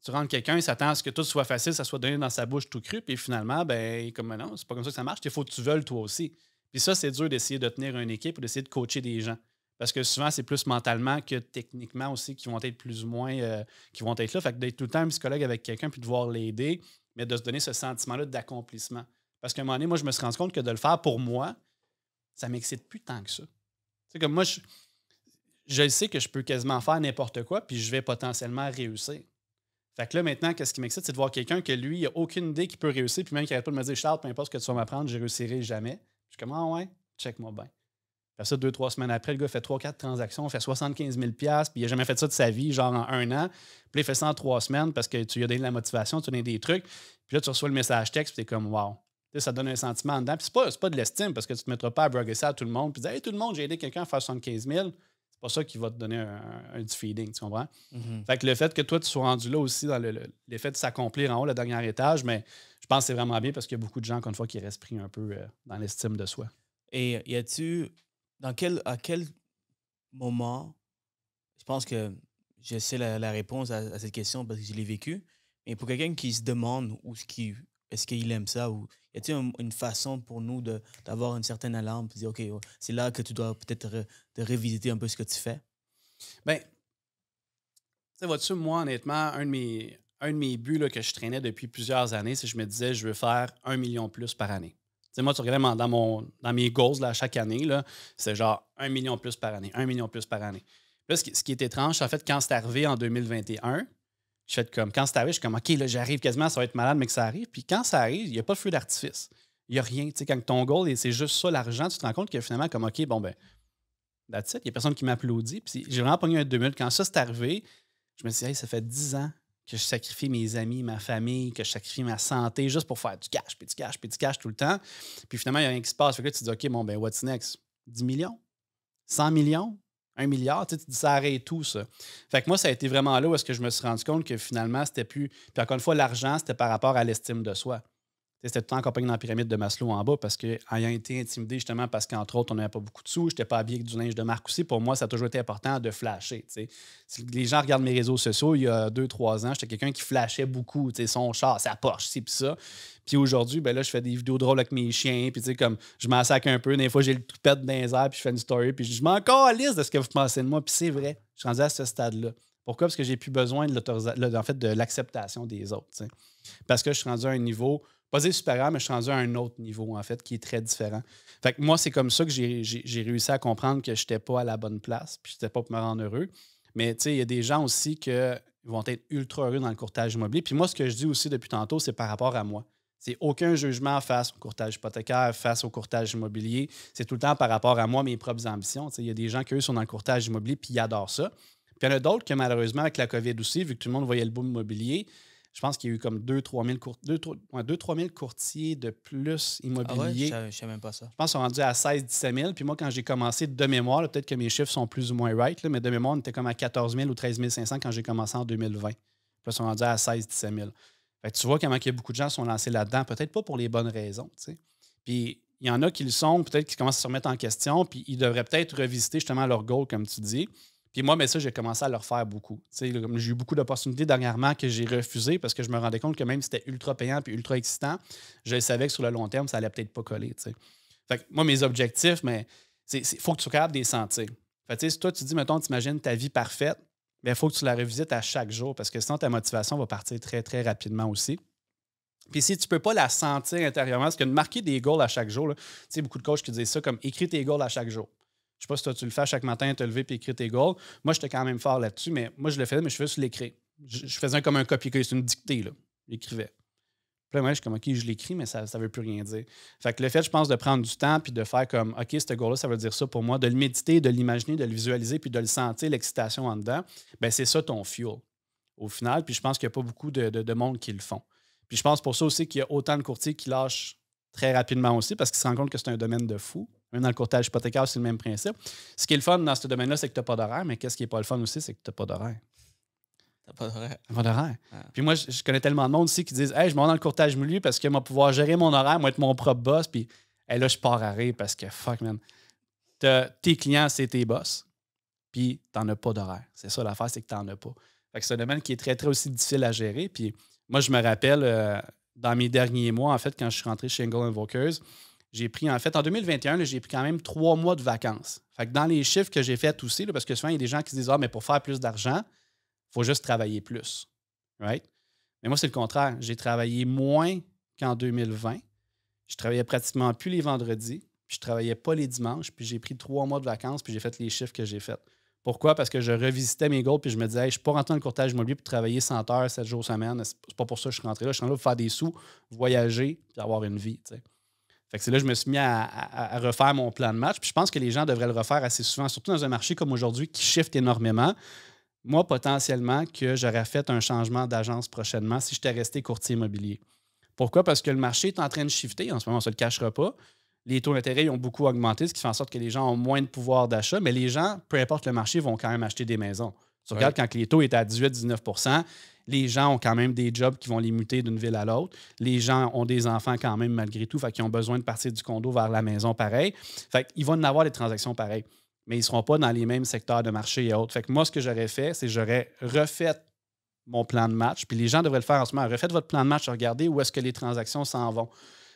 tu rentres quelqu'un, il s'attend à ce que tout soit facile, ça soit donné dans sa bouche tout cru, puis finalement, ben, comme ben non, c'est pas comme ça que ça marche, il faut que tu veuilles toi aussi. Puis ça, c'est dur d'essayer de tenir une équipe ou d'essayer de coacher des gens. Parce que souvent, c'est plus mentalement que techniquement aussi qui vont être plus ou moins euh, qui vont être là. Fait que d'être tout le temps un psychologue avec quelqu'un puis de voir l'aider, mais de se donner ce sentiment-là d'accomplissement. Parce qu'à un moment donné, moi, je me suis rendu compte que de le faire pour moi, ça m'excite plus tant que ça. C'est comme moi, je, je sais que je peux quasiment faire n'importe quoi, puis je vais potentiellement réussir. Fait que là, maintenant, qu'est-ce qui m'excite, c'est de voir quelqu'un que lui, il n'a aucune idée qu'il peut réussir, puis même qu'il n'arrête pas de me dire Charles, peu importe ce que tu vas m'apprendre, je réussirai jamais. Je suis comme Ah ouais, check-moi bien. Fait ça, deux, trois semaines après, le gars fait trois, quatre transactions, fait 75 000 puis il n'a jamais fait ça de sa vie, genre en un an. Puis il fait ça en trois semaines parce que tu as donné de la motivation, tu as donné des trucs. Puis là, tu reçois le message texte, puis tu es comme Wow. ça donne un sentiment dedans. Puis c'est pas, pas de l'estime parce que tu te mettras pas à broguer ça à tout le monde, puis tout le monde, j'ai aidé quelqu'un à faire 75 000 c'est pas ça qui va te donner un, du feeding, tu comprends? Mm-hmm. Fait que le fait que toi, tu sois rendu là aussi dans le, fait de s'accomplir en haut, le dernier étage, mais je pense que c'est vraiment bien parce qu'il y a beaucoup de gens, encore une fois, qui restent pris un peu euh, dans l'estime de soi. Et y a-tu, dans quel, à quel moment, je pense que j'essaie la, réponse à, cette question parce que je l'ai vécu, mais pour quelqu'un qui se demande où ou qui est-ce qu'il aime ça ou y a-t-il une façon pour nous d'avoir une certaine alarme de dire ok c'est là que tu dois peut-être te de un peu ce que tu fais ben tu vois-tu moi honnêtement un de mes un de mes buts que je traînais depuis plusieurs années c'est que je me disais je veux faire un million plus par année Tu sais, moi, tu regardais dans, mon, dans mes goals là, chaque année, c'est genre un million plus par année, un million plus par année. Là, ce qui, ce qui est étrange, en fait, quand c'est arrivé en 2021, je fais comme, quand c'est arrivé, je suis comme, OK, là, j'arrive quasiment, ça va être malade, mais que ça arrive. Puis quand ça arrive, il n'y a pas de feu d'artifice. Il n'y a rien. Tu sais, quand ton goal, c'est juste ça, l'argent, tu te rends compte que finalement, comme, OK, bon, ben, that's it. Il n'y a personne qui m'applaudit. Puis j'ai vraiment pogné un deux Quand ça, c'est arrivé, je me suis dit, hey, ça fait 10 ans que je sacrifie mes amis, ma famille, que je sacrifie ma santé juste pour faire du cash, puis du cash, puis du cash tout le temps. Puis finalement, il y a rien qui se passe. Fait que là, tu te dis, OK, bon, ben, what's next? 10 millions? 100 millions? un milliard, tu, dis ça arrête tout ça. Fait que moi, ça a été vraiment là où est-ce que je me suis rendu compte que finalement, c'était plus. Puis encore une fois, l'argent, c'était par rapport à l'estime de soi. C'était tout le temps dans la pyramide de Maslow en bas parce que, ayant été intimidé justement parce qu'entre autres, on n'avait pas beaucoup de sous, je n'étais pas habillé avec du linge de marque aussi. Pour moi, ça a toujours été important de flasher. les gens regardent mes réseaux sociaux, il y a deux, trois ans, j'étais quelqu'un qui flashait beaucoup, son char, sa poche, ci puis ça. Puis aujourd'hui, ben là, je fais des vidéos drôles avec mes chiens, puis comme je m'en un peu. Des fois, j'ai le tout pète dans les puis je fais une story, puis je m'en liste de ce que vous pensez de moi. Puis c'est vrai, je suis rendu à ce stade-là. Pourquoi? Parce que j'ai plus besoin de fait, de l'acceptation des autres. Parce que je suis rendu à un niveau pas dire supérieur, mais je suis rendu à un autre niveau, en fait, qui est très différent. Fait que moi, c'est comme ça que j'ai réussi à comprendre que je n'étais pas à la bonne place, puis je n'étais pas pour me rendre heureux. Mais tu sais, il y a des gens aussi qui vont être ultra heureux dans le courtage immobilier. Puis moi, ce que je dis aussi depuis tantôt, c'est par rapport à moi. C'est aucun jugement face au courtage hypothécaire, face au courtage immobilier. C'est tout le temps par rapport à moi, mes propres ambitions. Il y a des gens qui, eux, sont dans le courtage immobilier puis ils adorent ça. Puis il y en a d'autres que, malheureusement, avec la COVID aussi, vu que tout le monde voyait le boom immobilier, je pense qu'il y a eu comme 2-3 000, courtiers de plus ah immobiliers. je ne même pas ça. Je pense qu'ils sont rendus à 16-17 000. Puis moi, quand j'ai commencé de mémoire, peut-être que mes chiffres sont plus ou moins right, mais de mémoire, on était comme à 14 000 ou 13 500 quand j'ai commencé en 2020. Puis ils sont rendus à 16-17 000. Fait tu vois comment il y a beaucoup de gens sont lancés là-dedans, peut-être pas pour les bonnes raisons. Puis il y en a qui le sont, peut-être qui commencent à se remettre en question, puis ils devraient peut-être revisiter justement leur goal, comme tu dis. Et moi, mais ça, j'ai commencé à leur refaire beaucoup. J'ai eu beaucoup d'opportunités dernièrement que j'ai refusées parce que je me rendais compte que même si c'était ultra payant puis ultra excitant, je savais que sur le long terme, ça allait peut-être pas coller. Fait que moi, mes objectifs, mais il faut que tu sois des de les sentir. si toi, tu dis, mettons, tu imagines ta vie parfaite, il faut que tu la revisites à chaque jour parce que sinon, ta motivation va partir très, très rapidement aussi. Puis si tu ne peux pas la sentir intérieurement, parce que de marquer des goals à chaque jour, tu sais, beaucoup de coachs qui disent ça comme écris tes goals à chaque jour. Je ne sais pas si toi, tu le fais chaque matin, te lever puis écrire tes goals. Moi, j'étais quand même fort là-dessus, mais moi, je le faisais, mais je faisais juste l'écrire. Je, faisais comme un copier-coller, c'est une dictée, là. J'écrivais. Puis moi, je suis comme, OK, je l'écris, mais ça ne veut plus rien dire. Fait que le fait, je pense, de prendre du temps puis de faire comme, OK, ce goal-là, ça veut dire ça pour moi, de le méditer, de l'imaginer, de le visualiser puis de le sentir, l'excitation en dedans, ben c'est ça ton fuel au final. Puis je pense qu'il n'y a pas beaucoup de, de, monde qui le font. Puis je pense pour ça aussi qu'il y a autant de courtiers qui lâchent très rapidement aussi parce qu'ils se rendent compte que c'est un domaine de fou. Même dans le courtage hypothécaire, c'est le même principe. Ce qui est le fun dans ce domaine-là, c'est que tu n'as pas d'horaire, mais qu'est-ce qui n'est pas le fun aussi, c'est que tu n'as pas d'horaire. T'as pas d'horaire. Pas d'horaire. Ah. Puis moi, je, connais tellement de monde aussi qui disent Hey, je m'en dans le courtage milieu parce que va pouvoir gérer mon horaire, moi, être mon propre boss. Puis là, je pars à parce que fuck, man. Tes clients, c'est tes boss. Puis t'en as pas d'horaire. C'est ça l'affaire, c'est que t'en as pas. c'est un domaine qui est très, très aussi difficile à gérer. Puis moi, je me rappelle euh, dans mes derniers mois, en fait, quand je suis rentré chez Angle Invokers, j'ai pris, en fait, en 2021, j'ai pris quand même trois mois de vacances. Fait que dans les chiffres que j'ai faits aussi, parce que souvent, il y a des gens qui se disent Ah, mais pour faire plus d'argent, il faut juste travailler plus. Mais moi, c'est le contraire. J'ai travaillé moins qu'en 2020. Je travaillais pratiquement plus les vendredis, puis je travaillais pas les dimanches, puis j'ai pris trois mois de vacances, puis j'ai fait les chiffres que j'ai faits. Pourquoi? Parce que je revisitais mes goals, puis je me disais, je ne suis pas rentré dans le courtage immobilier pour travailler 100 heures, 7 jours semaine. C'est pas pour ça que je suis rentré là. Je suis rentré là pour faire des sous, voyager, puis avoir une vie. Fait que c'est là que je me suis mis à, refaire mon plan de match. Puis je pense que les gens devraient le refaire assez souvent, surtout dans un marché comme aujourd'hui qui shift énormément. Moi, potentiellement, que j'aurais fait un changement d'agence prochainement si j'étais resté courtier immobilier. Pourquoi? Parce que le marché est en train de shifter. En ce moment, on ne se le cachera pas. Les taux d'intérêt ont beaucoup augmenté, ce qui fait en sorte que les gens ont moins de pouvoir d'achat. Mais les gens, peu importe le marché, vont quand même acheter des maisons. Tu regardes quand les taux étaient à 18-19 les gens ont quand même des jobs qui vont les muter d'une ville à l'autre. Les gens ont des enfants quand même malgré tout, fait ont besoin de partir du condo vers la maison pareil. Fait qu'ils vont en avoir des transactions pareilles, mais ils ne seront pas dans les mêmes secteurs de marché et autres. Fait que moi, ce que j'aurais fait, c'est j'aurais refait mon plan de match. Puis les gens devraient le faire en ce moment. Refaites votre plan de match, regardez où est-ce que les transactions s'en vont.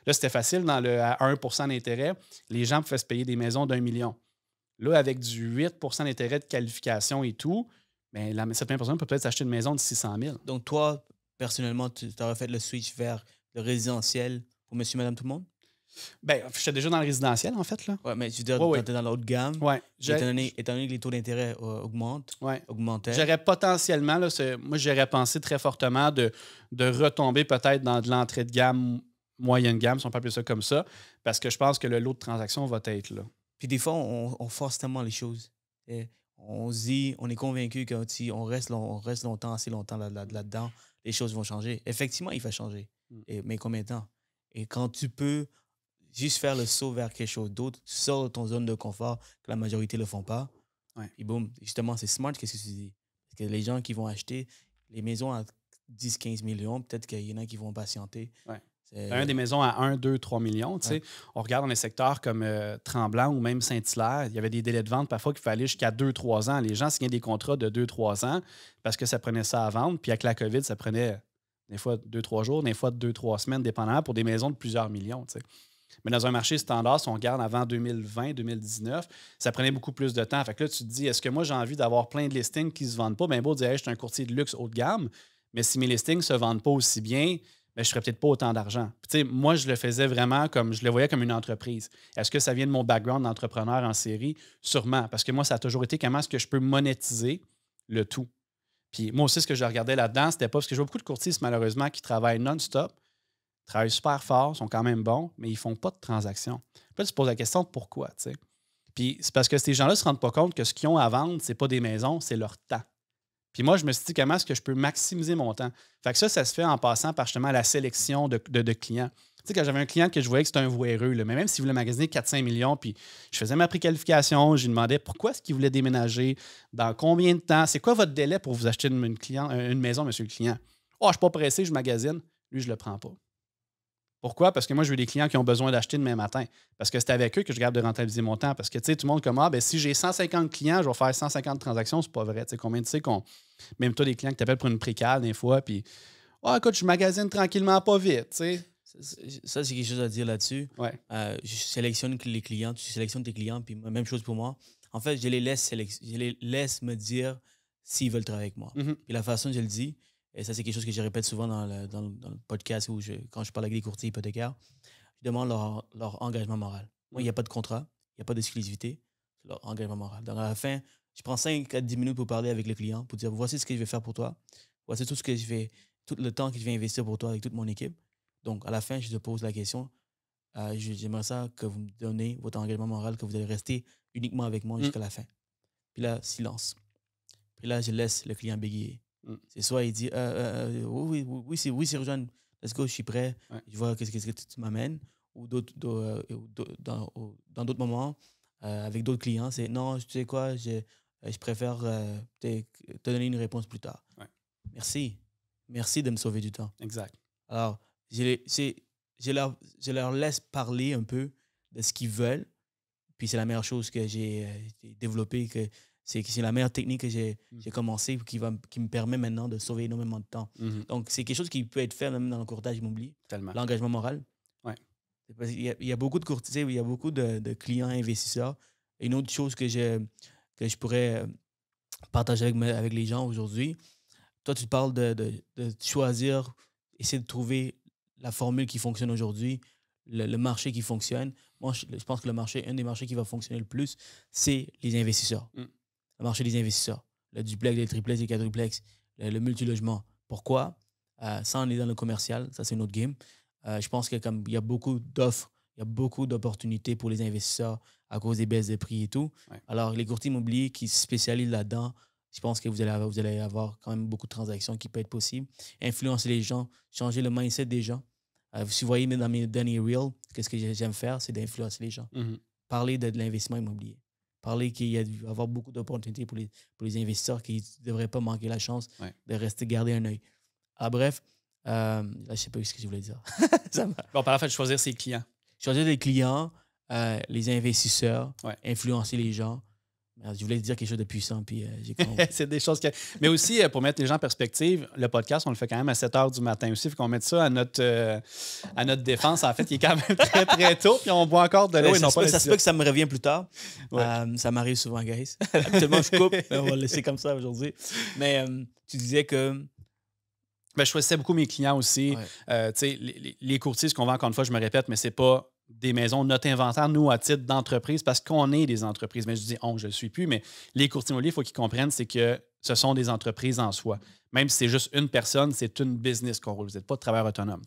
Là, c'était facile dans le à 1 d'intérêt, les gens pouvaient se payer des maisons d'un million. Là, avec du 8 d'intérêt de qualification et tout, mais la, cette personne peut peut-être acheter une maison de 600 000. Donc, toi, personnellement, tu aurais fait le switch vers le résidentiel pour monsieur, madame, tout le monde? Ben, suis déjà dans le résidentiel, en fait. Là. mais tu veux dire, tu étais dans l'autre gamme. Ouais. Étant donné, étant, donné, que les taux d'intérêt euh, augmentent, augmentaient. J'aurais potentiellement, là, moi, j'aurais pensé très fortement de, retomber peut-être dans de l'entrée de gamme, moyenne gamme, si on peut appeler ça comme ça, parce que je pense que le lot de transactions va être là. Puis des fois, on, force tellement les choses. Et on dit, on est convaincu que si on reste, on reste longtemps, assez longtemps là-dedans, les choses vont changer. Effectivement, il va changer. Mm. mais combien de temps? Et quand tu peux juste faire le saut vers quelque chose d'autre, tu sors de ton zone de confort que la majorité ne le font pas. Et boum, justement, c'est smart, qu'est-ce que tu dis? que les gens qui vont acheter les maisons à 10, 15 millions, peut-être qu'il y en a qui vont patienter. Un des maisons à 1, 2, 3 millions. On regarde dans les secteurs comme euh, Tremblant ou même Saint-Hilaire, il y avait des délais de vente parfois qu'il fallait jusqu'à 2, 3 ans. Les gens signaient des contrats de 2, 3 ans parce que ça prenait ça à vendre. Puis avec la COVID, ça prenait des fois 2, 3 jours, des fois 2, 3 semaines, dépendamment pour des maisons de plusieurs millions. Mais dans un marché standard, si on regarde avant 2020, 2019, ça prenait beaucoup plus de temps. Fait que là, tu te dis, est-ce que moi j'ai envie d'avoir plein de listings qui ne se vendent pas? Bien beau dire, je suis un courtier de luxe haut de gamme, mais si mes listings ne se vendent pas aussi bien, mais je ferais peut-être pas autant d'argent. moi, je le faisais vraiment comme, je le voyais comme une entreprise. Est-ce que ça vient de mon background d'entrepreneur en série? Sûrement, parce que moi, ça a toujours été comment est-ce que je peux monétiser le tout. Puis moi aussi, ce que je regardais là-dedans, c'était pas, parce que je vois beaucoup de courtistes, malheureusement, qui travaillent non-stop, travaillent super fort, sont quand même bons, mais ils font pas de transactions. Puis là, tu te poses la question pourquoi, Puis c'est parce que ces gens-là se rendent pas compte que ce qu'ils ont à vendre, c'est pas des maisons, c'est leur temps. Puis moi, je me suis dit, comment est-ce que je peux maximiser mon temps? Fait que ça, ça se fait en passant par justement la sélection de, clients. Tu sais, quand j'avais un client que je voyais que c'était un voireux, mais même s'il voulait magasiner 4-5 millions, puis je faisais ma préqualification, je lui demandais pourquoi est-ce qu'il voulait déménager, dans combien de temps, c'est quoi votre délai pour vous acheter une, client, une maison, monsieur le client? Oh, je suis pas pressé, je magasine. Lui, je le prends pas. Pourquoi? Parce que moi, je veux des clients qui ont besoin d'acheter demain matin. Parce que c'est avec eux que je garde de rentabiliser mon temps. Parce que, tu sais, tout le monde comme, ah, ben, si j'ai 150 clients, je vais faire 150 transactions, c'est pas vrai. Tu sais, combien tu sais qu'on. Même toi, des clients qui t'appellent pour une précale des fois, puis, ah, écoute, je magasine tranquillement, pas vite, Ça, c'est quelque chose à dire là-dessus. Ouais. Euh, je sélectionne les clients, tu sélectionnes tes clients, puis même chose pour moi. En fait, je les laisse, me dire s'ils veulent travailler avec moi. Mm-hmm. Puis la façon dont je le dis, et ça, c'est quelque chose que je répète souvent dans le, podcast où quand je parle avec des courtiers hypothécaires, je demande leur, engagement moral. Moi, il n'y a pas de contrat, il n'y a pas d'exclusivité, c'est leur engagement moral. Donc, à la fin, je prends 5 à 10 minutes pour parler avec le client, pour dire voici ce que je vais faire pour toi, voici tout ce que je vais, tout le temps que je vais investir pour toi avec toute mon équipe. Donc, à la fin, je te pose la question euh, j'aimerais ça que vous me donnez votre engagement moral, que vous allez rester uniquement avec moi mm. jusqu'à la fin. Puis là, silence. Puis là, je laisse le client bégayer. Mm. C'est soit il dit euh, euh, euh Oui, oui, oui, oui, let's go, je suis prêt, je vois qu'est-ce que tu m'amènes. Ou d'autres, euh, dans, d'autres moments, avec d'autres clients, c'est Non, tu sais quoi, je, je préfère te, donner une réponse plus tard. Merci. Merci de me sauver du temps. Exact. Alors, je, je, leur, je leur laisse parler un peu de ce qu'ils veulent. Puis c'est la meilleure chose que j'ai développée, que c'est la meilleure technique que j'ai commencée commencé qui, va, qui me permet maintenant de sauver énormément de temps. Mm-hmm. Donc, c'est quelque chose qui peut être fait même dans le courtage immobilier. L'engagement moral. Ouais. Il, y a, beaucoup de courtiers, il y a beaucoup de, clients investisseurs. Une autre chose que je, que je pourrais euh, partager avec, avec les gens aujourd'hui, toi, tu parles de, de, choisir, essayer de trouver la formule qui fonctionne aujourd'hui, le, marché qui fonctionne. Moi, je, pense que le marché, un des marchés qui va fonctionner le plus, c'est les investisseurs. Mm marché des investisseurs, le duplex, les triplex, les quadruplex, le, multilogement. Pourquoi Sans euh, Ça, on est dans le commercial, ça c'est une autre game. Euh, je pense que comme il y a beaucoup d'offres, il y a beaucoup d'opportunités pour les investisseurs à cause des baisses de prix et tout. Alors, les courtiers immobiliers qui se spécialisent là-dedans, je pense que vous allez, avoir, vous allez avoir quand même beaucoup de transactions qui peuvent être possibles. Influencer les gens, changer le mindset des gens. si euh, vous voyez dans mes derniers reels, qu'est-ce que j'aime faire, c'est d'influencer les gens. Mhm. Parler de l'investissement immobilier parler qu'il y a dû avoir beaucoup d'opportunités pour les, investisseurs qui ne devraient pas manquer la chance de rester garder un œil. Ah, bref, euh, je ne sais pas ce que je voulais dire. Par la la de choisir ses clients. Choisir des clients, euh, les investisseurs, influencer les gens. Ah, je voulais dire quelque chose de puissant, puis euh, j'ai C'est des choses que. Mais aussi, euh, pour mettre les gens en perspective, le podcast, on le fait quand même à 7 h du matin aussi. Fait qu'on mette ça à notre, euh, à notre défense, en fait, il est quand même très, très tôt, puis on boit encore de l'eau. ça, ça se peut que ça me revient plus tard. ça m'arrive souvent, guys. Actuellement, je coupe. on va le laisser comme ça aujourd'hui. Mais tu disais que ben, je choisissais beaucoup mes clients aussi. tu les, les, courtiers, ce qu'on vend encore une fois, je me répète, mais c'est pas des maisons, notre inventaire, nous, à titre d'entreprise, parce qu'on est des entreprises. Mais je dis on, je ne le suis plus, mais les courtiers immobiliers, il faut qu'ils comprennent, c'est que ce sont des entreprises en soi. Même si c'est juste une personne, c'est une business qu'on roule. Vous n'êtes pas de travailleur autonome.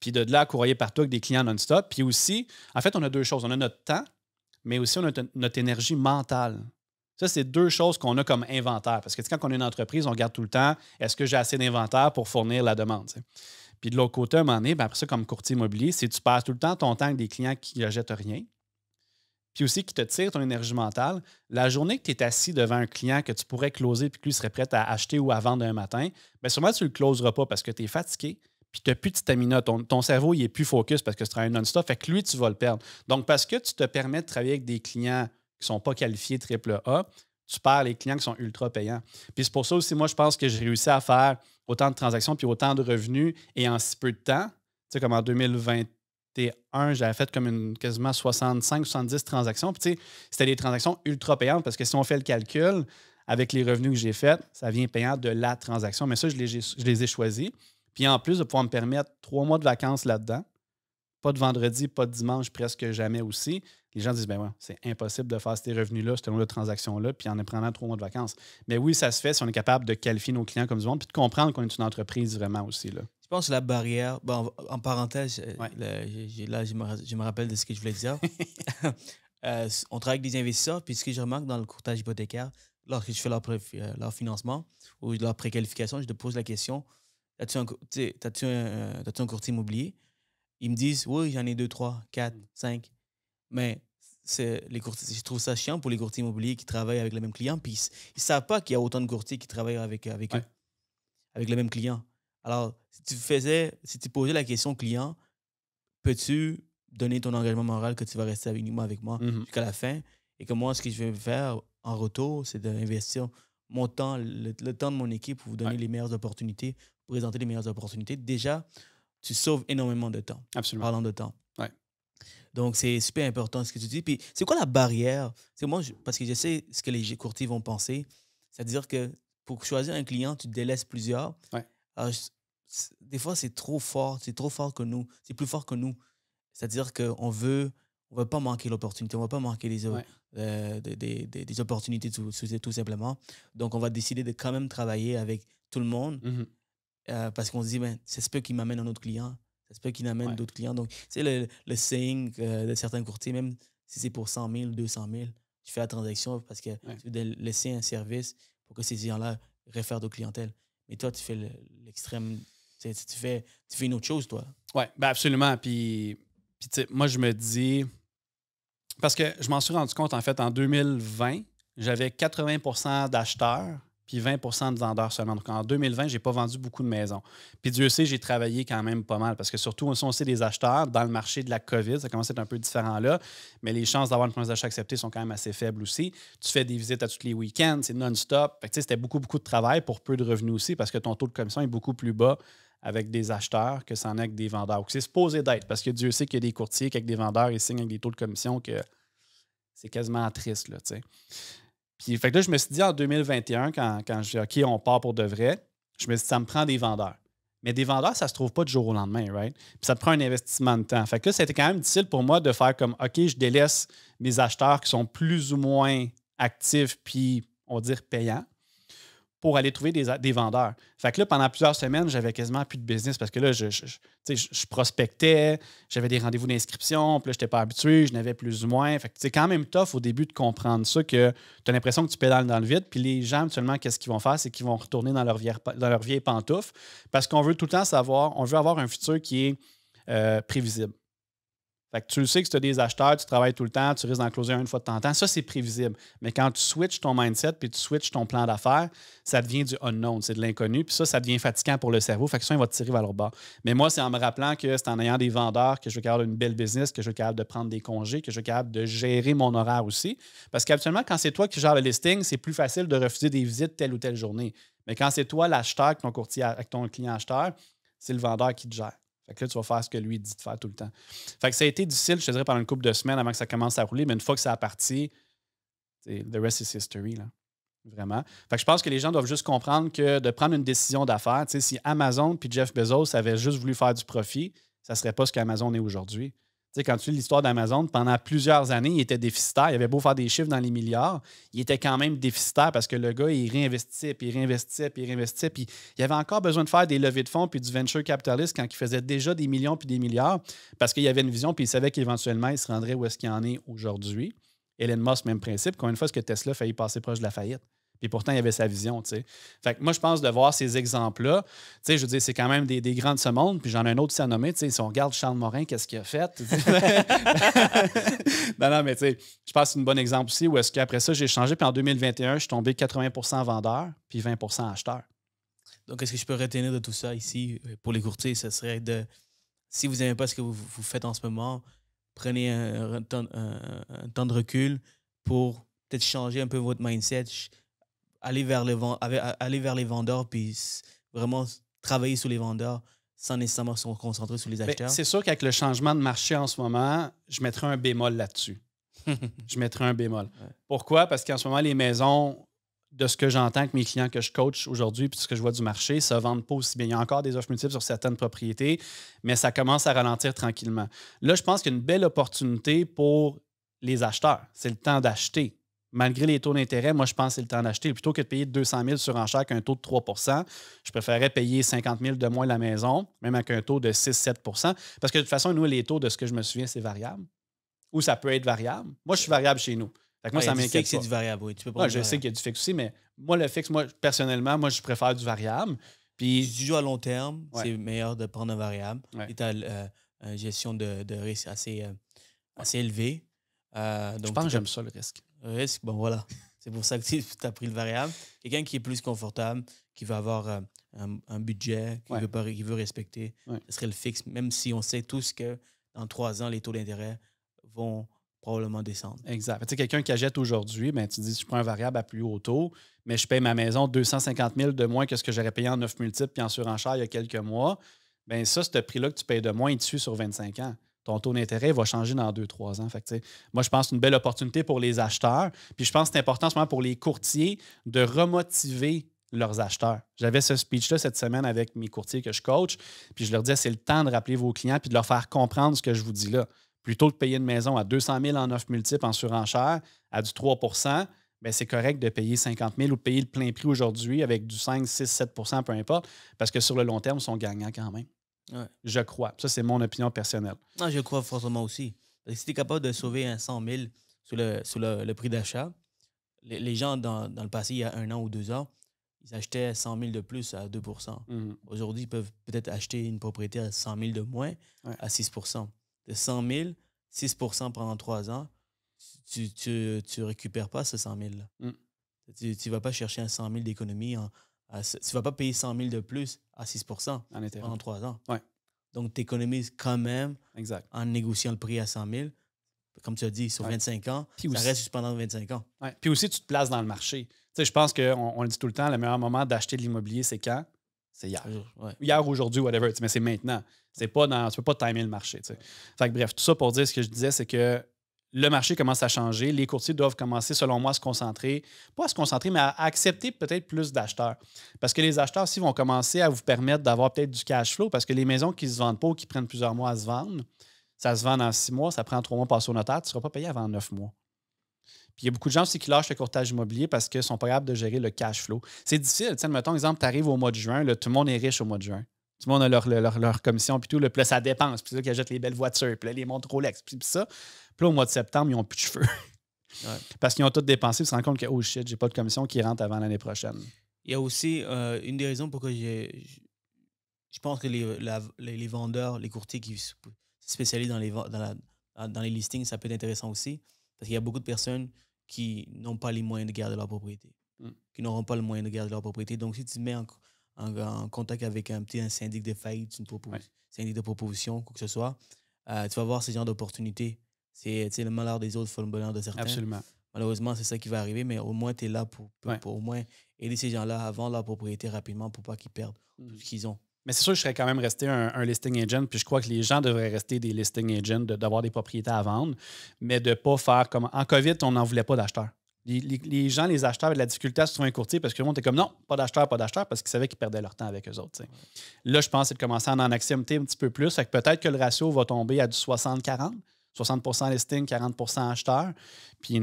Puis de là, courrier partout avec des clients non-stop. Puis aussi, en fait, on a deux choses. On a notre temps, mais aussi on a notre énergie mentale. Ça, c'est deux choses qu'on a comme inventaire. Parce que quand on est une entreprise, on regarde tout le temps est-ce que j'ai assez d'inventaire pour fournir la demande? Puis de l'autre côté, à un moment donné, ben, après ça, comme courtier immobilier, c'est tu passes tout le temps ton temps avec des clients qui ne jettent rien, puis aussi qui te tirent ton énergie mentale. La journée que tu es assis devant un client que tu pourrais closer puis qu'il serait prêt à acheter ou à vendre un matin, bien sûrement tu ne le closeras pas parce que tu es fatigué, puis tu n'as plus de stamina. Ton, cerveau, il est plus focus parce que tu un non-stop. Fait que lui, tu vas le perdre. Donc, parce que tu te permets de travailler avec des clients qui ne sont pas qualifiés triple A tu perds les clients qui sont ultra payants. Puis c'est pour ça aussi, moi, je pense que j'ai réussi à faire autant de transactions puis autant de revenus et en si peu de temps. Tu sais, comme en 2021, j'avais fait comme une, quasiment 65-70 transactions. Puis tu sais, c'était des transactions ultra payantes parce que si on fait le calcul avec les revenus que j'ai faits, ça vient payant de la transaction. Mais ça, je les, je les ai choisis. Puis en plus de pouvoir me permettre trois mois de vacances là-dedans, pas de vendredi, pas de dimanche, presque jamais aussi les gens disent, ben ouais, c'est impossible de faire ces revenus-là, selon le transaction transactions-là, puis en prenant trois mois de vacances. Mais oui, ça se fait si on est capable de qualifier nos clients comme du monde, puis de comprendre qu'on est une entreprise vraiment aussi. Là. Je pense que la barrière, bon, en parenthèse, euh, là, je me, rappelle de ce que je voulais dire. Euh, on travaille avec des investisseurs, puis ce que je remarque dans le courtage hypothécaire, lorsque je fais leur, euh, financement ou leur préqualification, je te pose la question, as as -tu un courtier immobilier? Ils me disent, oui, j'en ai deux, trois, quatre, mm. cinq. Mais c'est les courtiers, je trouve ça chiant pour les courtiers immobiliers qui travaillent avec le même client puis ils ne savent pas qu'il y a autant de courtiers qui travaillent avec, avec eux, avec les même clients. Alors, si tu faisais, si tu posais la question au client, peux-tu donner ton engagement moral que tu vas rester uniquement avec moi mm-hmm. jusqu'à la fin? Et que moi, ce que je vais faire en retour, c'est d'investir mon temps, le, temps de mon équipe pour vous donner les meilleures opportunités, présenter les meilleures opportunités. Déjà, tu sauves énormément de temps. Absolument. Parlant de temps. Donc, c'est super important ce que tu dis. Puis, c'est quoi la barrière? C'est moi, parce que je sais ce que les courtiers vont penser. C'est-à-dire que pour choisir un client, tu délaisses plusieurs. des fois, c'est trop fort. C'est trop fort que nous. C'est plus fort que nous. C'est-à-dire qu'on veut, on veut pas manquer l'opportunité. On va pas manquer les, euh, des, des, des, opportunités tout, tout, simplement. Donc, on va décider de quand même travailler avec tout le monde. Mmh euh, parce qu'on se dit, ben, c'est ce peu qui m'amène un autre client ça se peut qu'il amène d'autres clients. Donc, c'est le, le saying euh, de certains courtiers, même si c'est pour 100 000, 200 000, tu fais la transaction parce que tu veux laisser un service pour que ces gens là réfèrent d'autres clientèles. Mais toi, tu fais l'extrême. Tu fais, tu fais une autre chose, toi. Oui, ben absolument. Puis, puis moi, je me dis. Parce que je m'en suis rendu compte, en fait, en 2020, j'avais 80 d'acheteurs puis 20 de vendeurs seulement. Donc, en 2020, je n'ai pas vendu beaucoup de maisons. Puis Dieu sait, j'ai travaillé quand même pas mal, parce que surtout, on aussi des acheteurs dans le marché de la COVID, ça commence à être un peu différent là, mais les chances d'avoir une promesse d'achat acceptée sont quand même assez faibles aussi. Tu fais des visites à tous les week-ends, c'est non-stop. C'était beaucoup, beaucoup de travail pour peu de revenus aussi, parce que ton taux de commission est beaucoup plus bas avec des acheteurs que ça est avec des vendeurs. Donc, c'est supposé d'être, parce que Dieu sait qu'il y a des courtiers, avec des vendeurs, ils signent avec des taux de commission que c'est quasiment triste, là, fait que je me suis dit en 2021, quand, quand je OK, on part pour de vrai, je me suis dit, ça me prend des vendeurs. Mais des vendeurs, ça se trouve pas du jour au lendemain, right? Puis ça te prend un investissement de temps. Fait que là, c'était quand même difficile pour moi de faire comme, OK, je délaisse mes acheteurs qui sont plus ou moins actifs, puis on va dire payants pour aller trouver des, vendeurs. Fait que là, pendant plusieurs semaines, j'avais quasiment plus de business parce que là, je, prospectais, j'avais des rendez-vous d'inscription, puis là, je n'étais pas habitué, je n'avais plus ou moins. Fait que c'est quand même tough au début de comprendre ça, que tu as l'impression que tu pédales dans le vide, puis les gens, actuellement, qu'est-ce qu'ils vont faire? C'est qu'ils vont retourner dans leur, vieille, dans leur vieille pantoufle parce qu'on veut tout le temps savoir, on veut avoir un futur qui est euh, prévisible tu le sais que tu as des acheteurs, tu travailles tout le temps, tu risques d'en closer une fois de temps en temps. Ça, c'est prévisible. Mais quand tu switches ton mindset puis tu switches ton plan d'affaires, ça devient du unknown, c'est de l'inconnu. Puis ça, ça devient fatigant pour le cerveau. Fait que ça, il va te tirer vers le bas. Mais moi, c'est en me rappelant que c'est en ayant des vendeurs que je suis capable d'une belle business, que je suis capable de prendre des congés, que je suis capable de gérer mon horaire aussi. Parce qu'habituellement, quand c'est toi qui gères le listing, c'est plus facile de refuser des visites telle ou telle journée. Mais quand c'est toi l'acheteur, ton courtier, avec ton client acheteur, c'est le vendeur qui te gère. Fait que là, tu vas faire ce que lui dit de faire tout le temps. Fait que ça a été difficile, je te dirais, pendant une couple de semaines avant que ça commence à rouler, mais une fois que ça a parti, the rest is history, là. Vraiment. Fait que je pense que les gens doivent juste comprendre que de prendre une décision d'affaires, si Amazon puis Jeff Bezos avaient juste voulu faire du profit, ça serait pas ce qu'Amazon est aujourd'hui sais, quand tu lis l'histoire d'Amazon, pendant plusieurs années, il était déficitaire. Il avait beau faire des chiffres dans les milliards, il était quand même déficitaire parce que le gars, il réinvestissait, puis il réinvestissait, puis il réinvestissait. Puis il avait encore besoin de faire des levées de fonds puis du venture capitaliste quand il faisait déjà des millions puis des milliards parce qu'il avait une vision puis il savait qu'éventuellement, il se rendrait où est-ce qu'il en est aujourd'hui. Elon Musk, même principe. Combien une fois ce que Tesla a failli passer proche de la faillite? Puis pourtant, il y avait sa vision, tu sais. Fait que moi, je pense de voir ces exemples-là, tu sais, je veux dire, c'est quand même des, des, grands de ce monde. Puis j'en ai un autre aussi à nommer, tu sais, si on regarde Charles Morin, qu'est-ce qu'il a fait? non, non, mais tu sais, je pense que c'est un bon exemple aussi où est-ce qu'après ça, j'ai changé. Puis en 2021, je suis tombé 80 vendeur, puis 20 acheteur. Donc, est-ce que je peux retenir de tout ça ici euh, pour les courtiers? Ce serait de, si vous n'aimez pas ce que vous, faites en ce moment, prenez un, un temps de recul pour peut-être changer un peu votre mindset aller vers les, vendeurs, puis vraiment travailler sur les vendeurs sans nécessairement se concentrer sur les acheteurs. C'est sûr qu'avec le changement de marché en ce moment, je mettrais un bémol là-dessus. je mettrais un bémol. Pourquoi? Parce qu'en ce moment, les maisons, de ce que j'entends que mes clients que je coach aujourd'hui, puis ce que je vois du marché, ça ne vendent pas aussi bien. Il y a encore des offres multiples sur certaines propriétés, mais ça commence à ralentir tranquillement. Là, je pense qu'il y a une belle opportunité pour les acheteurs. C'est le temps d'acheter malgré les taux d'intérêt, moi, je pense que c'est le temps d'acheter. Plutôt que de payer 200 000 sur avec un taux de 3 je préférerais payer 50 000 de moins la maison, même avec un taux de 6-7 Parce que de toute façon, nous, les taux, de ce que je me souviens, c'est variable. Ou ça peut être variable. Moi, je suis variable chez nous. moi, ah, ça m'inquiète. c'est du variable, Tu je sais qu'il y a du fixe aussi, mais moi, le fixe, moi, personnellement, moi, je préfère du variable. Puis, si à long terme, c'est meilleur de prendre un variable. Et tu as euh, une gestion de, risque assez, euh, assez élevée. Euh, donc, je pense que j'aime ça, le risque risque, bon voilà. C'est pour ça que tu as pris le variable. Quelqu'un qui est plus confortable, qui veut avoir euh, un, budget, qui, veut, qui veut respecter, ce serait le fixe, même si on sait tous que dans trois ans, les taux d'intérêt vont probablement descendre. Exact. Tu sais, quelqu'un qui achète aujourd'hui, ben, tu dis, je prends un variable à plus haut taux, mais je paye ma maison 250 000 de moins que ce que j'aurais payé en neuf multiples puis en surenchère il y a quelques mois. Bien, ça, ce prix-là que tu payes de moins, dessus sur 25 ans ton taux d'intérêt va changer dans 2-3 ans. Fait moi, je pense que c'est une belle opportunité pour les acheteurs. Puis je pense que c'est important en pour les courtiers de remotiver leurs acheteurs. J'avais ce speech-là cette semaine avec mes courtiers que je coach, puis je leur disais, c'est le temps de rappeler vos clients puis de leur faire comprendre ce que je vous dis là. Plutôt de payer une maison à 200 000 en offre multiple en surenchère à du 3 ben, c'est correct de payer 50 000 ou de payer le plein prix aujourd'hui avec du 5, 6, 7 peu importe, parce que sur le long terme, ils sont gagnants quand même. Je crois. Ça, c'est mon opinion personnelle. Non, je crois forcément aussi. si tu es capable de sauver un 100 000 sur le, prix d'achat, les, gens dans, le passé, il y a un an ou deux ans, ils achetaient 100 000 de plus à 2 mhm. Aujourd'hui, ils peuvent peut-être acheter une propriété à 100 000 de moins à 6 De 100 000, 6 pendant trois ans, tu ne récupères pas ce 100 000 mm. Tu ne vas pas chercher un 100 000 d'économie en, tu ne vas pas payer 100 000 de plus à 6 en pendant trois ans. Donc, tu économises quand même en négociant le prix à 100 000 comme tu as dit, sur 25 ans, Puis ça reste reste pendant 25 ans. Puis aussi, tu te places dans le marché. je pense qu'on on le dit tout le temps, le meilleur moment d'acheter de l'immobilier, c'est quand? C'est hier. Ouais. Hier, aujourd'hui, whatever, mais c'est maintenant. C'est pas dans, tu peux pas timer le marché. Fait que, bref, tout ça pour dire, ce que je disais, c'est que le marché commence à changer. Les courtiers doivent commencer, selon moi, à se concentrer, pas à se concentrer, mais à accepter peut-être plus d'acheteurs. Parce que les acheteurs, aussi vont commencer à vous permettre d'avoir peut-être du cash flow, parce que les maisons qui ne se vendent pas ou qui prennent plusieurs mois à se vendre, ça se vend en six mois, ça prend trois mois passer au notaire, tu ne seras pas payé avant neuf mois. Puis il y a beaucoup de gens aussi qui lâchent le courtage immobilier parce qu'ils sont pas capables de gérer le cash flow. C'est difficile. Tiens, mettons, exemple, tu arrives au mois de juin, tout le monde est riche au mois de juin. Tout le monde a leur, commission, puis tout, le plus ça dépense, puis là, qu'ils achètent les belles voitures, puis les montres Rolex, puis ça. Puis là, au mois de septembre, ils n'ont plus de cheveux. Parce qu'ils ont tout dépensé, ils se rendent compte que, oh shit, j'ai pas de commission qui rentre avant l'année prochaine. Il y a aussi euh, une des raisons pour que j'ai. Je pense que les, vendeurs, les courtiers qui se spécialisent dans les, dans, les listings, ça peut être intéressant aussi. Parce qu'il y a beaucoup de personnes qui n'ont pas les moyens de garder leur propriété, hmm. qui n'auront pas le moyen de garder leur propriété. Donc, si tu te mets en, contact avec un petit syndic de faillite, une syndic de proposition, quoi que ce soit, euh, tu vas avoir ce genre d'opportunités c'est le malheur des autres faut le bonheur de certains. Absolument. Malheureusement, c'est ça qui va arriver, mais au moins, tu es là pour, au moins aider ces gens-là à vendre leur propriété rapidement pour pas qu'ils perdent mm. tout ce qu'ils ont. Mais c'est sûr que je serais quand même resté un, listing agent, puis je crois que les gens devraient rester des listing agents, d'avoir des propriétés à vendre, mais de ne pas faire comme. En COVID, on n'en voulait pas d'acheteurs. Les, gens, les acheteurs avaient de la difficulté à se trouver un courtier parce que le monde était comme non, pas d'acheteurs, pas d'acheteurs » parce qu'ils savaient qu'ils perdaient leur temps avec eux autres. Là, je pense c'est de commencer à en accepter un petit peu plus. peut-être que le ratio va tomber à du 60-40, 60 listing, 40 acheteur. Puis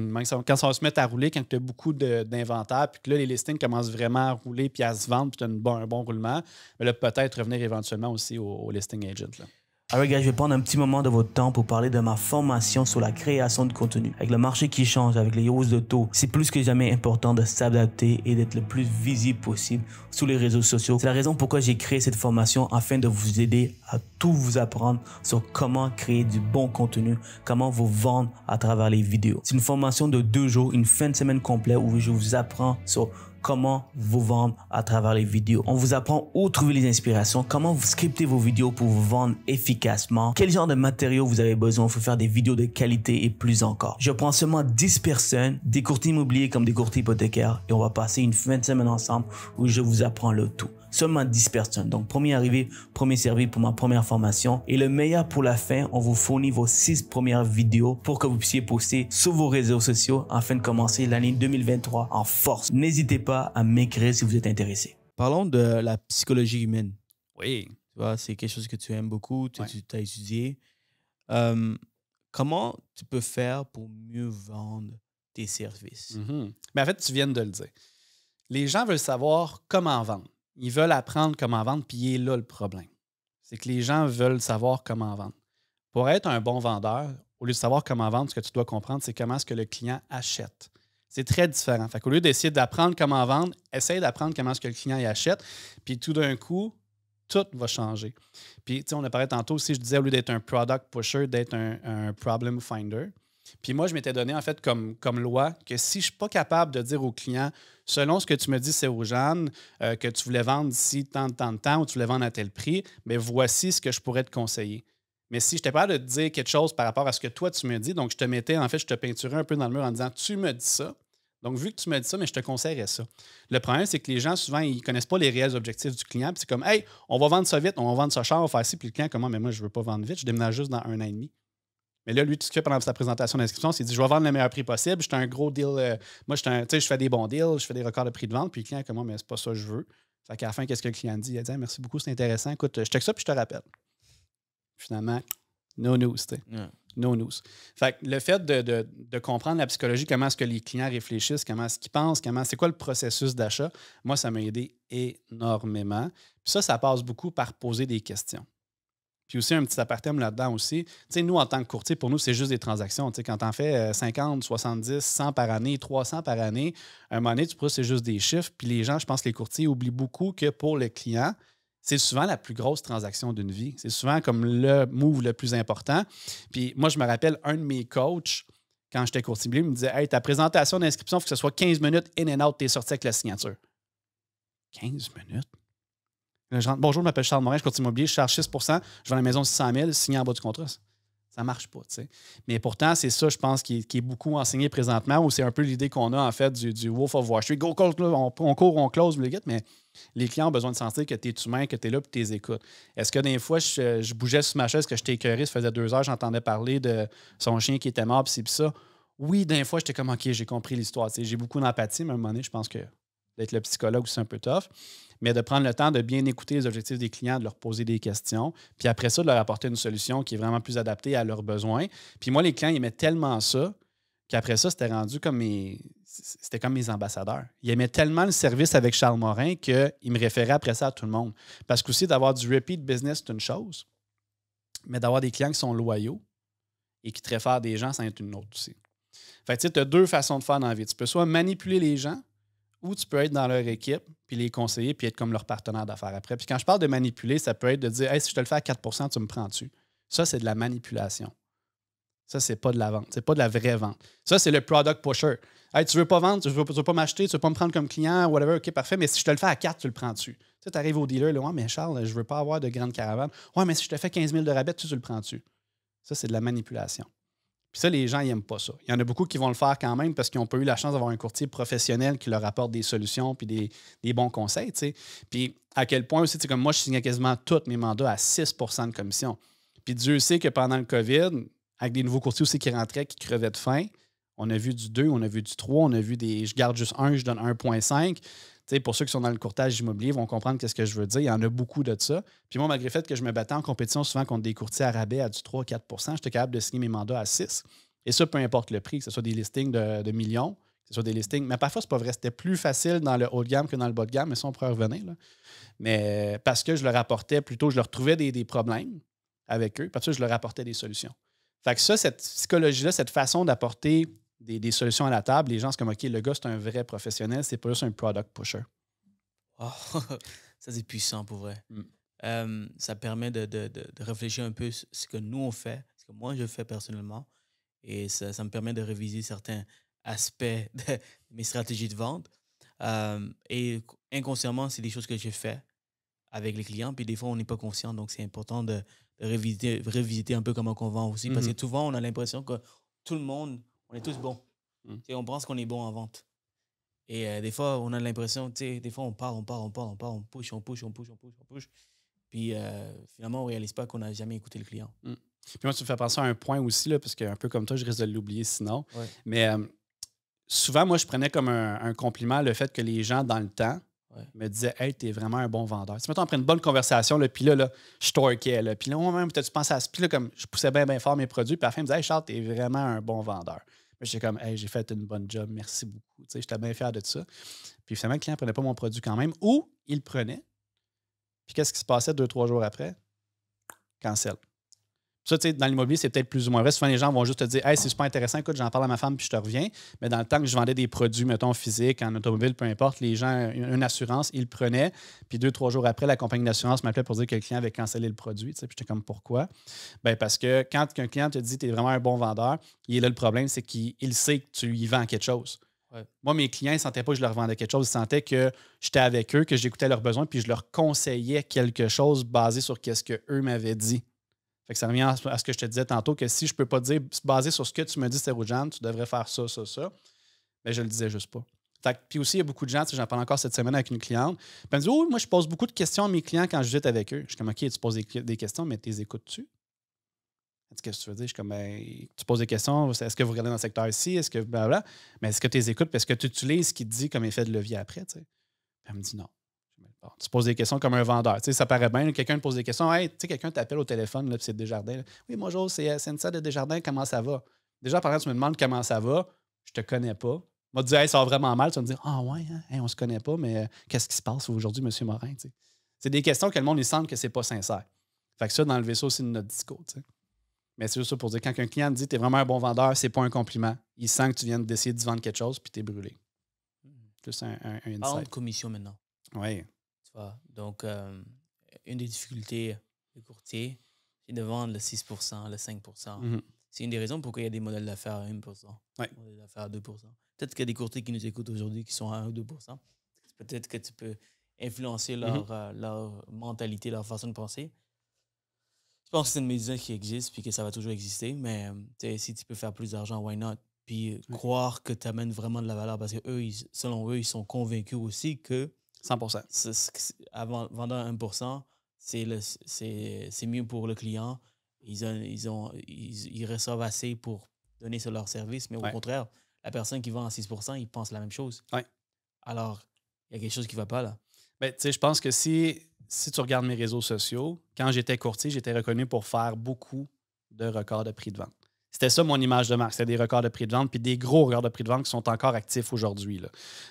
quand ça va se mettre à rouler, quand tu as beaucoup d'inventaire, puis que là, les listings commencent vraiment à rouler, puis à se vendre, puis tu as un bon roulement, mais ben là, peut-être revenir éventuellement aussi au, listing agent. Là. Alors ah gars, je vais prendre un petit moment de votre temps pour parler de ma formation sur la création de contenu. Avec le marché qui change, avec les hausses de taux, c'est plus que jamais important de s'adapter et d'être le plus visible possible sur les réseaux sociaux. C'est la raison pourquoi j'ai créé cette formation afin de vous aider à tout vous apprendre sur comment créer du bon contenu, comment vous vendre à travers les vidéos. C'est une formation de deux jours, une fin de semaine complète où je vous apprends sur comment vous vendre à travers les vidéos. On vous apprend où trouver les inspirations, comment vous scriptez vos vidéos pour vous vendre efficacement, quel genre de matériaux vous avez besoin pour faire des vidéos de qualité et plus encore. Je prends seulement 10 personnes, des courtiers immobiliers comme des courtiers hypothécaires et on va passer une fin de semaine ensemble où je vous apprends le tout seulement 10 personnes. Donc, premier arrivé, premier servi pour ma première formation. Et le meilleur pour la fin, on vous fournit vos 6 premières vidéos pour que vous puissiez poster sur vos réseaux sociaux afin de commencer l'année 2023 en force. N'hésitez pas à m'écrire si vous êtes intéressé. Parlons de la psychologie humaine. Oui. Tu vois, c'est quelque chose que tu aimes beaucoup, tu as étudié. Hum, comment tu peux faire pour mieux vendre tes services? Mhm. Mais en fait, tu viens de le dire. Les gens veulent savoir comment vendre. Ils veulent apprendre comment vendre, puis il est là le problème. C'est que les gens veulent savoir comment vendre. Pour être un bon vendeur, au lieu de savoir comment vendre, ce que tu dois comprendre, c'est comment est-ce que le client achète. C'est très différent. Fait au lieu d'essayer d'apprendre comment vendre, essaye d'apprendre comment est-ce que le client y achète, puis tout d'un coup, tout va changer. Puis, tu sais, on apparaît tantôt aussi, je disais, au lieu d'être un product pusher, d'être un problem finder. Puis moi, je m'étais donné en fait comme, loi que si je ne suis pas capable de dire au client, selon ce que tu me dis, c'est aux jeunes, euh, que tu voulais vendre d'ici tant de temps ou tu voulais vendre à tel prix, mais ben, voici ce que je pourrais te conseiller. Mais si je n'étais pas de dire quelque chose par rapport à ce que toi tu me dis, donc je te mettais, en fait, je te peinturais un peu dans le mur en disant Tu me dis ça. Donc, vu que tu me dis ça, mais je te conseillerais ça. Le problème, c'est que les gens, souvent, ils ne connaissent pas les réels objectifs du client. Puis c'est comme Hey, on va vendre ça vite, on va vendre ça cher, on va faire ci. Puis le client, comment ah, Mais moi, je ne veux pas vendre vite, je déménage juste dans un an et demi. Mais là, lui, tout ce qu'il fait pendant sa présentation d'inscription, c'est dit Je vais vendre le meilleur prix possible. J'étais un gros deal. Euh, moi, je je fais des bons deals, je fais des records de prix de vente. Puis le client, comment, mais c'est pas ça que je veux. Fait qu'à la fin, qu'est-ce que le client dit Il a dit Merci beaucoup, c'est intéressant. Écoute, je check ça, puis je te rappelle. Finalement, no news, Fait que le fait de, de, comprendre la psychologie, comment est-ce que les clients réfléchissent, comment est-ce qu'ils pensent, comment c'est quoi le processus d'achat, moi, ça m'a aidé énormément. Puis ça, ça passe beaucoup par poser des questions. Puis aussi, un petit aparté là-dedans aussi. Tu sais, nous, en tant que courtier, pour nous, c'est juste des transactions. Tu sais, quand t'en fais 50, 70, 100 par année, 300 par année, un monnaie, tu c'est juste des chiffres. Puis les gens, je pense que les courtiers oublient beaucoup que pour le client, c'est souvent la plus grosse transaction d'une vie. C'est souvent comme le move le plus important. Puis moi, je me rappelle, un de mes coachs, quand j'étais courtier, il me disait Hey, ta présentation d'inscription, il faut que ce soit 15 minutes in and out, t'es sorti avec la signature. 15 minutes? bonjour, je m'appelle Charles Morin, je continue immobilier, je charge 6 je vends la maison 600 000, signé en bas du contrat. Ça ne marche pas. tu sais. Mais pourtant, c'est ça, je pense, qui est, beaucoup enseigné présentement, ou c'est un peu l'idée qu'on a, en fait, du, Wolf of Wall on, court, on close, le mais les clients ont besoin de sentir que tu es humain, que tu es là, puis tu les écoutes. Est-ce que des fois, je, bougeais sur ma chaise, que je écœuré, ça faisait deux heures, j'entendais parler de son chien qui était mort, puis c'est ça? Oui, des fois, j'étais comme, OK, j'ai compris l'histoire. J'ai beaucoup d'empathie, mais à un moment je pense que être le psychologue, c'est un peu tough, mais de prendre le temps de bien écouter les objectifs des clients, de leur poser des questions, puis après ça, de leur apporter une solution qui est vraiment plus adaptée à leurs besoins. Puis moi, les clients, ils aimaient tellement ça qu'après ça, c'était rendu comme mes, c'était comme mes ambassadeurs. Ils aimaient tellement le service avec Charles Morin qu'ils me référaient après ça à tout le monde. Parce qu'aussi, d'avoir du repeat business, c'est une chose, mais d'avoir des clients qui sont loyaux et qui te réfèrent des gens, ça en une autre aussi. Fait tu as deux façons de faire dans la vie. Tu peux soit manipuler les gens ou tu peux être dans leur équipe, puis les conseiller, puis être comme leur partenaire d'affaires après. Puis quand je parle de manipuler, ça peut être de dire Hey, si je te le fais à 4 tu me prends-tu Ça, c'est de la manipulation. Ça, c'est pas de la vente. C'est pas de la vraie vente. Ça, c'est le product pusher. Hey, tu veux pas vendre, tu veux, veux pas m'acheter, tu veux pas me prendre comme client, whatever, ok, parfait, mais si je te le fais à 4, tu le prends-tu? Tu sais, arrives au dealer, là, ouais, mais Charles, je veux pas avoir de grande caravane. Ouais, mais si je te fais 15 000 de rabais, tu, tu le prends-tu? Ça, c'est de la manipulation. Puis ça, les gens n'aiment pas ça. Il y en a beaucoup qui vont le faire quand même parce qu'ils n'ont pas eu la chance d'avoir un courtier professionnel qui leur apporte des solutions puis des, bons conseils. Puis à quel point aussi, comme moi, je signais quasiment tous mes mandats à 6 de commission. Puis Dieu sait que pendant le COVID, avec des nouveaux courtiers aussi qui rentraient, qui crevaient de faim, on a vu du 2, on a vu du 3, on a vu des je garde juste un, je donne 1,5 pour ceux qui sont dans le courtage immobilier, vont comprendre qu'est-ce que je veux dire. Il y en a beaucoup de ça. Puis moi, malgré le fait que je me battais en compétition souvent contre des courtiers à à du 3-4 j'étais capable de signer mes mandats à 6 Et ça, peu importe le prix, que ce soit des listings de, millions, que ce soit des listings. Mais parfois, c'est pas vrai. C'était plus facile dans le haut de gamme que dans le bas de gamme, mais ça, on pourrait revenir. Mais euh, parce que je leur apportais plutôt, je leur trouvais des, des problèmes avec eux, parce que je leur apportais des solutions. Fait que ça, cette psychologie-là, cette façon d'apporter des, des, solutions à la table, les gens, sont comme, OK, le gars, c'est un vrai professionnel, c'est pas juste un product pusher. Oh, ça, c'est puissant pour vrai. Mm. Euh, ça permet de, de, de, réfléchir un peu ce que nous, on fait, ce que moi, je fais personnellement. Et ça, ça me permet de réviser certains aspects de mes stratégies de vente. Euh, et inconsciemment, c'est des choses que j'ai fait avec les clients. Puis des fois, on n'est pas conscient. Donc, c'est important de, révisiter, un peu comment on vend aussi. Parce que mm-hmm. souvent, on a l'impression que tout le monde on est tous bons. Hmm. On pense qu'on est bon en vente. Et euh, des fois, on a l'impression, des fois, on part, on part, on part, on part, on push, on push, on push, on push, on push. Puis euh, finalement, on réalise pas qu'on n'a jamais écouté le client. Hmm. Puis moi, tu me fais penser à un point aussi, là, parce qu'un peu comme toi, je risque de l'oublier sinon. Mais euh, souvent, moi, je prenais comme un, compliment le fait que les gens, dans le temps, me disaient Hey, t'es vraiment un bon vendeur. Si mettons, on prend une bonne conversation, là, puis là, je torquais. Là, puis là, même, peut-être, tu penses à ce. Puis là, comme je poussais bien, bien fort mes produits, puis à la fin, me disaient Hey, Charles, t'es vraiment un bon vendeur j'étais comme, hey, j'ai fait une bonne job, merci beaucoup. Tu sais, j'étais bien fier de ça. Puis finalement, le client ne prenait pas mon produit quand même, ou il prenait. Puis qu'est-ce qui se passait deux, trois jours après? Cancel dans l'immobilier, c'est peut-être plus ou moins vrai. Souvent, les gens vont juste te dire Hey, c'est super intéressant, écoute, j'en parle à ma femme puis je te reviens. Mais dans le temps que je vendais des produits, mettons, physiques, en automobile, peu importe, les gens, une assurance, ils le prenaient. Puis deux, trois jours après, la compagnie d'assurance m'appelait pour dire que le client avait cancellé le produit. Puis j'étais comme Pourquoi Ben Parce que quand un client te dit Tu es vraiment un bon vendeur, il est là le problème, c'est qu'il sait que tu y vends quelque chose. Moi, mes clients, ils ne sentaient pas que je leur vendais quelque chose. Ils sentaient que j'étais avec eux, que j'écoutais leurs besoins, puis je leur conseillais quelque chose basé sur ce qu'eux m'avaient dit ça revient à ce que je te disais tantôt, que si je ne peux pas dire, basé sur ce que tu me dis, Stérojan, tu devrais faire ça, ça, ça, mais je le disais juste pas. puis aussi, il y a beaucoup de gens, j'en parle encore cette semaine avec une cliente, elle me dit Oh, moi, je pose beaucoup de questions à mes clients quand je visite avec eux. Je suis comme OK, tu poses des, questions, mais les écoutes tu Qu'est-ce que tu veux dire Je suis comme ben, Tu poses des questions, est-ce que vous regardez dans le secteur ici Est-ce que. Blablabla? Mais est-ce que tu les écoutes est que tu utilises ce qu'il te dit comme effet de levier après Elle me dit Non tu poses des questions comme un vendeur. Tu ça paraît bien, quelqu'un te pose des questions. tu sais, quelqu'un t'appelle au téléphone, là, c'est Desjardins. Là. Oui, bonjour, c'est euh, salle de Desjardins, comment ça va? Déjà, par exemple, tu me demandes comment ça va, je te connais pas. Moi, tu dis, hey, ça va vraiment mal. Tu vas me dire, ah ouais, hein, on se connaît pas, mais euh, qu'est-ce qui se passe aujourd'hui, M. Morin? C'est des questions que le monde, sent semble que c'est pas sincère. Fait que ça, dans le vaisseau, c'est notre discours. Tu Mais c'est juste pour dire, quand un client te dit, tu es vraiment un bon vendeur, c'est pas un compliment. Il sent que tu viens d'essayer de vendre quelque chose, puis tu es brûlé. juste mmh. un, un, commission maintenant. Oui. Donc, euh, une des difficultés du courtiers, c'est de vendre le 6 le 5 mhm. C'est une des raisons pourquoi il y a des modèles d'affaires à 1 des modèles d'affaires à 2 Peut-être qu'il y a des courtiers qui nous écoutent aujourd'hui qui sont à 1 ou 2 Peut-être que tu peux influencer mhm. leur, euh, leur mentalité, leur façon de penser. Je pense que c'est une médecine qui existe puis que ça va toujours exister, mais euh, si tu peux faire plus d'argent, why not? Puis croire que tu amènes vraiment de la valeur parce que eux, selon eux, ils sont convaincus aussi que 100 Avant, vendant 1 c'est mieux pour le client. Ils, ils, ont, ils, ils, reçoivent assez pour donner sur leur service, mais au contraire, la personne qui vend à 6 il pense la même chose. Ouais. Alors, il y a quelque chose qui ne va pas là. Ben, sais, je pense que si, si tu regardes mes réseaux sociaux, quand j'étais courtier, j'étais reconnu pour faire beaucoup de records de prix de vente. C'était ça mon image de marque. C'était des records de prix de vente, puis des gros records de prix de vente qui sont encore actifs aujourd'hui.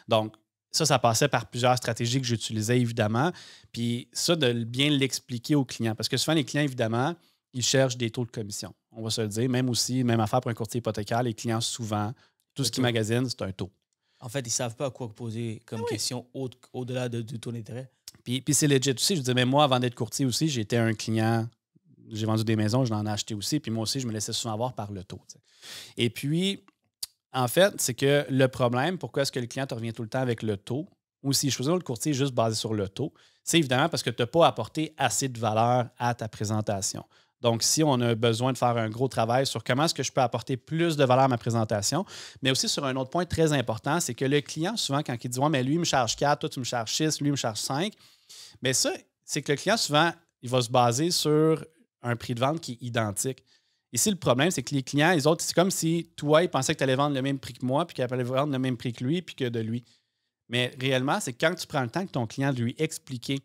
Donc, ça, ça passait par plusieurs stratégies que j'utilisais, évidemment. Puis ça, de bien l'expliquer aux clients. Parce que souvent, les clients, évidemment, ils cherchent des taux de commission. On va se le dire. Même aussi, même affaire pour un courtier hypothécaire, les clients, souvent, tout ce qui magasinent, c'est un taux. En fait, ils ne savent pas à quoi poser comme ah question au-delà du taux d'intérêt. Puis, puis c'est legit aussi. Je disais, mais moi, avant d'être courtier aussi, j'étais un client. J'ai vendu des maisons, je l'en ai acheté aussi. Puis moi aussi, je me laissais souvent avoir par le taux. Et puis, en fait, c'est que le problème, pourquoi est-ce que le client te revient tout le temps avec le taux, ou s'il choisit le courtier juste basé sur le taux, c'est évidemment parce que tu n'as pas apporté assez de valeur à ta présentation. Donc, si on a besoin de faire un gros travail sur comment est-ce que je peux apporter plus de valeur à ma présentation, mais aussi sur un autre point très important, c'est que le client, souvent, quand il dit mais lui, il me charge 4, toi, tu me charges 6, lui, il me charge 5, mais ça, c'est que le client, souvent, il va se baser sur un prix de vente qui est identique. Ici, le problème, c'est que les clients, les autres, c'est comme si toi, ils pensaient que tu allais vendre le même prix que moi, puis qu'ils allaient vendre le même prix que lui, puis que de lui. Mais réellement, c'est quand tu prends le temps que ton client de lui expliquer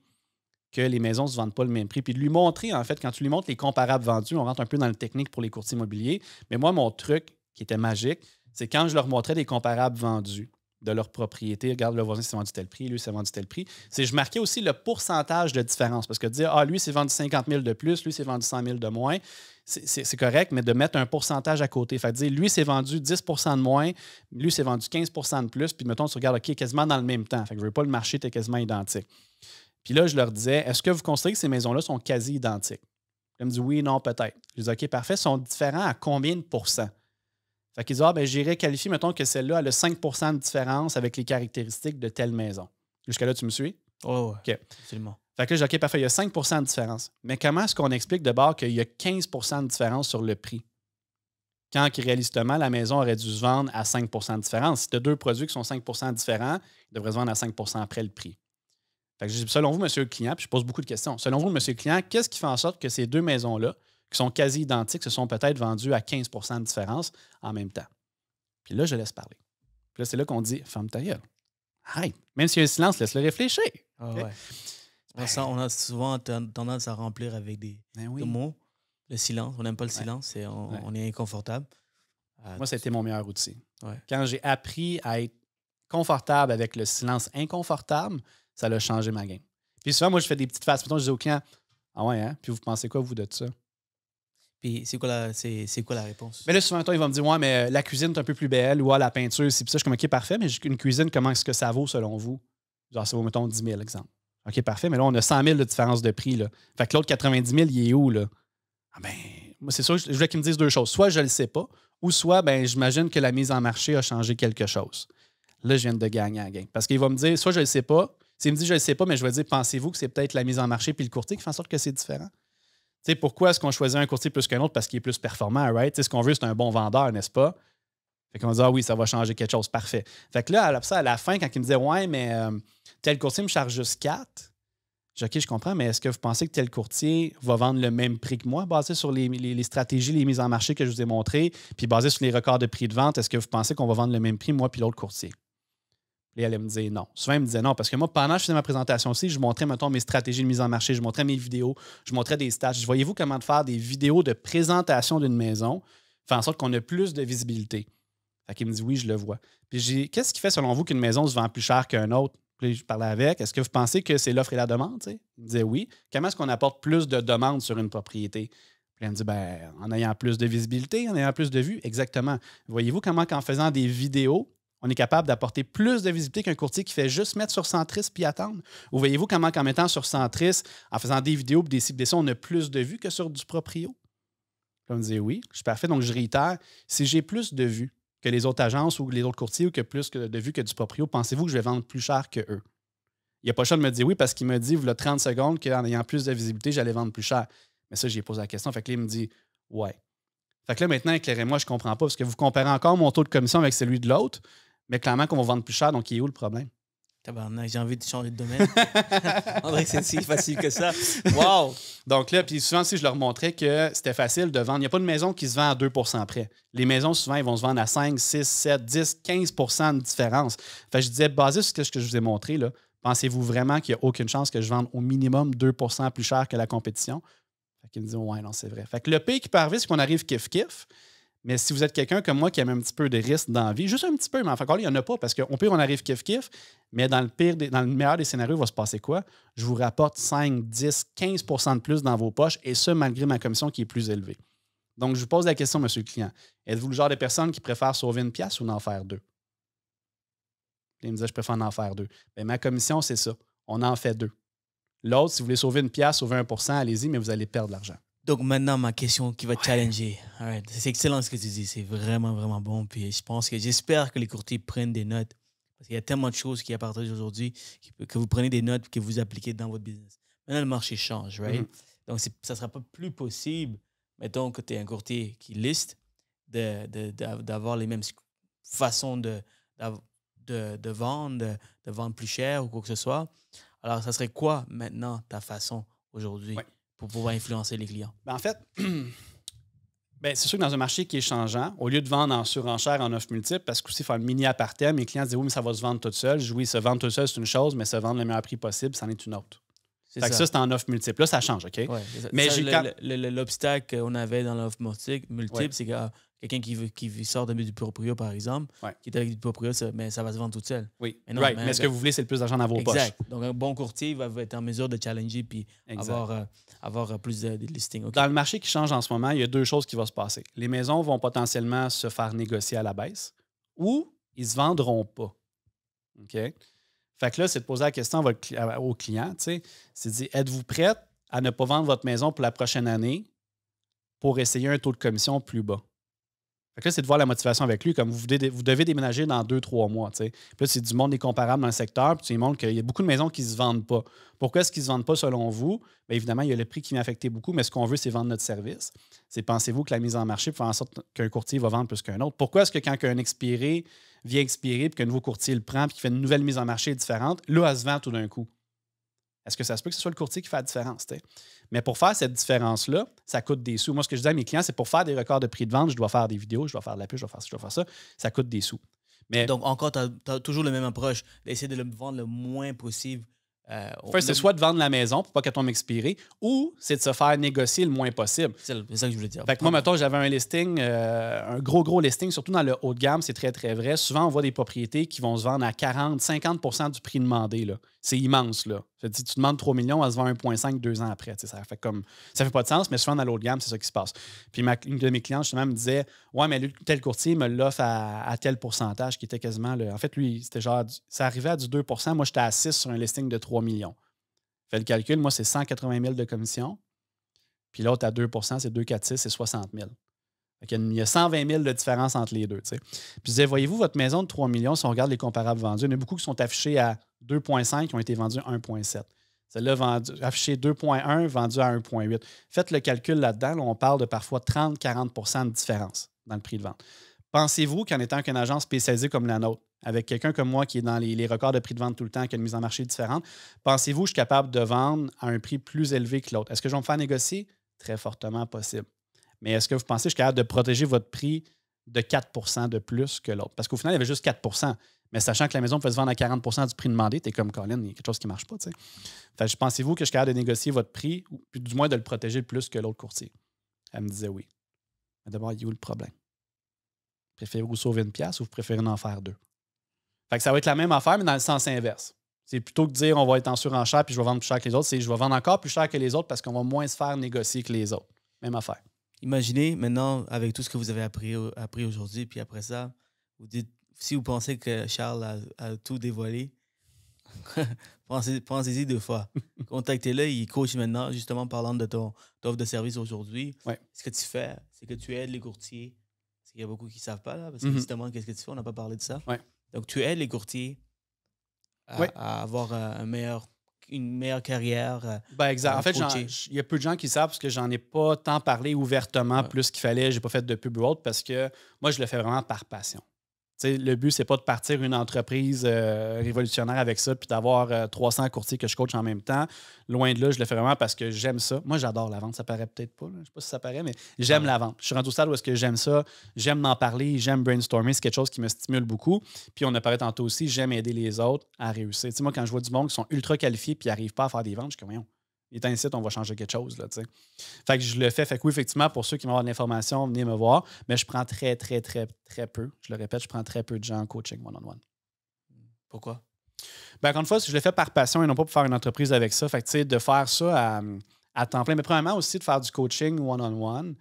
que les maisons ne se vendent pas le même prix, puis de lui montrer, en fait, quand tu lui montres les comparables vendus, on rentre un peu dans le technique pour les courtiers immobiliers, mais moi, mon truc qui était magique, c'est quand je leur montrais des comparables vendus, de leur propriété. Regarde, le voisin s'est vendu tel prix, lui s'est vendu tel prix. C'est, je marquais aussi le pourcentage de différence parce que dire, ah, lui s'est vendu 50 000 de plus, lui s'est vendu 100 000 de moins, c'est correct, mais de mettre un pourcentage à côté. Fait dire, lui s'est vendu 10 de moins, lui s'est vendu 15 de plus, puis mettons, tu regardes, OK, quasiment dans le même temps. Fait que je veux pas le marché, était quasiment identique. Puis là, je leur disais, est-ce que vous considérez que ces maisons-là sont quasi identiques? Ils me dit oui, non, peut-être. Je dis OK, parfait, sont différents à combien de pourcents? Fait qu'ils disent Ah, ben, j'irai qualifier, mettons que celle-là a le 5 de différence avec les caractéristiques de telle maison. Jusqu'à là, tu me suis? Oh, ouais. OK. Absolument. Fait que là, je dis, OK, parfait, il y a 5 de différence. Mais comment est-ce qu'on explique de bord qu'il y a 15 de différence sur le prix? Quand réalistement, la maison aurait dû se vendre à 5 de différence. Si tu as deux produits qui sont 5 différents, ils devraient se vendre à 5 après le prix. Fait que selon vous, monsieur le client, puis je pose beaucoup de questions. Selon vous, monsieur le client, qu'est-ce qui fait en sorte que ces deux maisons-là qui sont quasi identiques se sont peut-être vendus à 15 de différence en même temps. Puis là, je laisse parler. Puis là, c'est là qu'on dit femme ta gueule. Même s'il y a un silence, laisse-le réfléchir. Ah on a souvent tendance à remplir avec des, ben mots. Le silence, on n'aime pas le silence et on, est inconfortable. Euh, moi, ça a été mon meilleur outil. Quand j'ai appris à être confortable avec le silence inconfortable, ça a changé ma game. Puis souvent, moi, je fais des petites faces. Mettons, je dis au client Ah ouais, hein? Puis vous pensez quoi, vous, de ça c'est quoi, la, réponse? Mais là, souvent, il ils me dire, ouais, mais euh, la cuisine est un peu plus belle, ou ah, la peinture, c'est ça. Je suis comme, OK, parfait, mais une cuisine, comment est-ce que ça vaut selon vous? Genre, ça vaut, mettons, 10 000, exemple. OK, parfait, mais là, on a 100 000 de différence de prix. Là. Fait que l'autre 90 000, il est où, là? Ah ben, moi, c'est sûr, je voulais qu'ils me disent deux choses. Soit je le sais pas, ou soit, ben, j'imagine que la mise en marché a changé quelque chose. Là, je viens de gagner à gain. Parce qu'il va me dire, soit je le sais pas, s'il me dit je le sais pas, mais je vais dire, pensez-vous que c'est peut-être la mise en marché puis le courtier qui fait en sorte que c'est différent? pourquoi est-ce qu'on choisit un courtier plus qu'un autre? Parce qu'il est plus performant, right? ce qu'on veut, c'est un bon vendeur, n'est-ce pas? Fait qu'on dit, ah oui, ça va changer quelque chose, parfait. Fait que là, à la fin, quand il me disait, ouais, mais euh, tel courtier me charge juste 4, j'ai OK, je comprends, mais est-ce que vous pensez que tel courtier va vendre le même prix que moi, basé sur les, les stratégies, les mises en marché que je vous ai montrées, puis basé sur les records de prix de vente, est-ce que vous pensez qu'on va vendre le même prix, moi, puis l'autre courtier? elle, me disait non. Souvent, elle me disait non parce que moi, pendant que je faisais ma présentation aussi, je montrais, maintenant mes stratégies de mise en marché, je montrais mes vidéos, je montrais des stages. Voyez-vous comment faire des vidéos de présentation d'une maison, faire en sorte qu'on ait plus de visibilité. Fait qu'il me dit oui, je le vois. Puis j'ai qu'est-ce qui fait selon vous qu'une maison se vend plus cher qu'une autre? Puis je parlais avec. Est-ce que vous pensez que c'est l'offre et la demande? Il me disait oui. Comment est-ce qu'on apporte plus de demandes sur une propriété? Puis elle me dit ben, en ayant plus de visibilité, en ayant plus de vues. Exactement. Voyez-vous comment qu'en faisant des vidéos, on est capable d'apporter plus de visibilité qu'un courtier qui fait juste mettre sur Centris puis attendre. Ou voyez-vous comment qu'en mettant sur Centris, en faisant des vidéos et des cibles, on a plus de vues que sur du proprio? Comme on dit oui, je suis parfait, donc je réitère. Si j'ai plus de vues que les autres agences ou les autres courtiers ou que plus de vues que du proprio, pensez-vous que je vais vendre plus cher que eux? Il n'y a pas choix de me dire oui parce qu'il me dit, vous y 30 secondes, qu'en ayant plus de visibilité, j'allais vendre plus cher. Mais ça, j'ai posé la question. Fait que il me dit ouais. Fait que là, maintenant, éclairez-moi, je ne comprends pas parce que vous comparez encore mon taux de commission avec celui de l'autre mais clairement qu'on va vendre plus cher, donc il est où le problème? j'ai envie de changer de domaine. On dirait c'est si facile que ça. Wow! Donc là, puis souvent, si je leur montrais que c'était facile de vendre, il n'y a pas de maison qui se vend à 2 près. Les maisons, souvent, ils vont se vendre à 5, 6, 7, 10, 15 de différence. Fait que je disais, basé sur ce que je vous ai montré, là, pensez-vous vraiment qu'il n'y a aucune chance que je vende au minimum 2 plus cher que la compétition? Fait qu'ils me disent, ouais, non, c'est vrai. Fait que le pays qui peut arriver, c'est qu'on arrive kiff-kiff. Mais si vous êtes quelqu'un comme moi qui aime un petit peu de risque dans la vie, juste un petit peu, mais enfin, il n'y en a pas parce qu'on pire, on arrive kiff-kiff, mais dans le pire, dans le meilleur des scénarios, il va se passer quoi? Je vous rapporte 5, 10, 15 de plus dans vos poches et ce, malgré ma commission qui est plus élevée. Donc, je vous pose la question, monsieur le client. Êtes-vous le genre de personne qui préfère sauver une pièce ou en faire deux? Il me disait, je préfère en faire deux. Ben, ma commission, c'est ça. On en fait deux. L'autre, si vous voulez sauver une pièce, sauver 1 allez-y, mais vous allez perdre de l'argent. Donc maintenant, ma question qui va challenger. C'est excellent ce que tu dis. C'est vraiment, vraiment bon. Puis je pense que j'espère que les courtiers prennent des notes. Parce qu'il y a tellement de choses qui à aujourd'hui que vous prenez des notes que vous appliquez dans votre business. Maintenant, le marché change, right? Mm-hmm. Donc, ça ne sera pas plus possible, mettons que tu es un courtier qui liste, d'avoir de, les mêmes façons de, de, vendre, de, vendre plus cher ou quoi que ce soit. Alors, ça serait quoi maintenant ta façon aujourd'hui? pouvoir influencer les clients? Ben, en fait, ben, c'est sûr que dans un marché qui est changeant, au lieu de vendre en surenchère, en offre multiple, parce que faut un mini apartem, mes clients disent oui, mais ça va se vendre tout seul. Oui, se vendre tout seul, c'est une chose, mais se vendre le meilleur prix possible, c'en est une autre. Fait ça. que ça, c'est en offre multiple. Là, ça change, OK? Ouais, mais L'obstacle qu'on avait dans l'offre multiple, c'est que ah, Quelqu'un qui, qui sort de du proprio, par exemple, qui est avec du proprio, ça, mais ça va se vendre toute seule. Oui, mais, ce que vous voulez, c'est le plus d'argent dans vos poches. Donc, un bon courtier va être en mesure de challenger puis avoir, euh, euh, plus de, listings. Dans le marché qui change en ce moment, il y a deux choses qui vont se passer. Les maisons vont potentiellement se faire négocier à la baisse ou ils ne se vendront pas. OK? Fait que là, c'est de poser la question au client, c'est de dire, êtes-vous prête à ne pas vendre votre maison pour la prochaine année pour essayer un taux de commission plus bas? c'est de voir la motivation avec lui. Comme vous, devez, vous devez déménager dans deux, trois mois. Puis là, c'est du monde incomparable dans le secteur. Puis tu montre qu'il y a beaucoup de maisons qui ne se vendent pas. Pourquoi est-ce qu'ils ne se vendent pas selon vous? Bien, évidemment, il y a le prix qui m'a affecté beaucoup, mais ce qu'on veut, c'est vendre notre service. C'est pensez-vous que la mise en marché peut faire en sorte qu'un courtier va vendre plus qu'un autre. Pourquoi est-ce que quand un expiré vient expirer, puis qu'un nouveau courtier le prend, puis qu'il fait une nouvelle mise en marché différente, là, elle se vend tout d'un coup? Est-ce que ça se peut que ce soit le courtier qui fait la différence? Mais pour faire cette différence-là, ça coûte des sous. Moi, ce que je dis à mes clients, c'est pour faire des records de prix de vente, je dois faire des vidéos, je dois faire de la pub, je dois faire ça, je dois faire ça. Ça coûte des sous. Mais, Donc, encore, tu as, toujours la même approche, d'essayer de le vendre le moins possible. enfin, euh, c'est soit de vendre la maison pour pas qu'elle tombe expirée, ou c'est de se faire négocier le moins possible. C'est ça que je voulais dire. moi, mettons, j'avais un listing, euh, un gros, gros listing, surtout dans le haut de gamme, c'est très, très vrai. Souvent, on voit des propriétés qui vont se vendre à 40, 50 du prix demandé. C'est immense, là. Tu te dis, tu demandes 3 millions, elle se vend 1,5 deux ans après. Ça ne comme ça fait pas de sens, mais souvent dans l'autre gamme, c'est ça qui se passe. Puis une de mes clientes, justement, me disait Ouais, mais tel courtier me l'offre à, tel pourcentage qui était quasiment le. En fait, lui, c'était genre ça arrivait à du 2 moi j'étais à 6 sur un listing de 3 millions. Fais le calcul, moi c'est 180 000 de commission. Puis l'autre à 2 c'est 2,46, c'est 60 000. Il y a 120 000 de différence entre les deux. Puis je disais, voyez-vous, votre maison de 3 millions, si on regarde les comparables vendus, il y en a beaucoup qui sont affichés à 2.5 qui ont été vendus à 1.7. Celle-là vendu, affichée 2.1, vendue à 1.8. Faites le calcul là-dedans. on parle de parfois 30-40 de différence dans le prix de vente. Pensez-vous qu'en étant qu'une agence spécialisée comme la nôtre, avec quelqu'un comme moi qui est dans les, les, records de prix de vente tout le temps, qui a une mise en marché différente, pensez-vous que je suis capable de vendre à un prix plus élevé que l'autre? Est-ce que je vais me faire négocier? Très fortement possible. Mais est-ce que vous pensez que je suis capable de protéger votre prix de 4 de plus que l'autre? Parce qu'au final, il y avait juste 4 mais sachant que la maison peut se vendre à 40 du prix demandé, tu es comme Colin, il y a quelque chose qui ne marche pas. pensez-vous que je suis capable de négocier votre prix, ou du moins de le protéger plus que l'autre courtier? Elle me disait oui. Mais d'abord, il y a où le problème? Préférez-vous sauver une pièce ou vous préférez en faire deux? Fait que ça va être la même affaire, mais dans le sens inverse. C'est plutôt que de dire on va être en surenchère puis je vais vendre plus cher que les autres, c'est je vais vendre encore plus cher que les autres parce qu'on va moins se faire négocier que les autres. Même affaire. Imaginez maintenant, avec tout ce que vous avez appris, appris aujourd'hui, puis après ça, vous dites si vous pensez que Charles a, tout dévoilé, pensez-y deux fois. Contactez-le, il coach maintenant, justement, parlant de ton, offre de service aujourd'hui. Ce que tu fais, c'est que tu aides les courtiers. Il y a beaucoup qui ne savent pas, là, parce que mhm. justement, qu'est-ce que tu fais? On n'a pas parlé de ça. Donc, tu aides les courtiers à, avoir euh, une meilleure carrière. Euh, ben, exact. En fait, il y a peu de gens qui savent parce que j'en ai pas tant parlé ouvertement plus qu'il fallait. J'ai pas fait de pub ou parce que moi, je le fais vraiment par passion le but, c'est pas de partir une entreprise euh, révolutionnaire avec ça, puis d'avoir 300 euh, courtiers que je coache en même temps. Loin de là, je le fais vraiment parce que j'aime ça. Moi, j'adore la vente. Ça paraît peut-être pas. Je sais pas si ça paraît, mais j'aime la vente. Je suis rendu au stade où ce que j'aime ça. J'aime m'en parler. J'aime brainstormer. C'est quelque chose qui me stimule beaucoup. Puis on apparaît tantôt aussi, j'aime aider les autres à réussir. sais, moi, quand je vois du monde qui sont ultra qualifiés puis n'arrivent pas à faire des ventes, je suis comme, voyons, il est on va changer quelque chose. Là, fait que je le fais. Fait que oui, effectivement, pour ceux qui vont avoir de l'information, venez me voir. Mais je prends très, très, très, très peu. Je le répète, je prends très peu de gens en coaching one-on-one. Pourquoi? Ben, encore une fois, je le fais par passion et non pas pour faire une entreprise avec ça. Fait que, de faire ça à, à, temps plein. Mais premièrement, aussi, de faire du coaching one-on-one,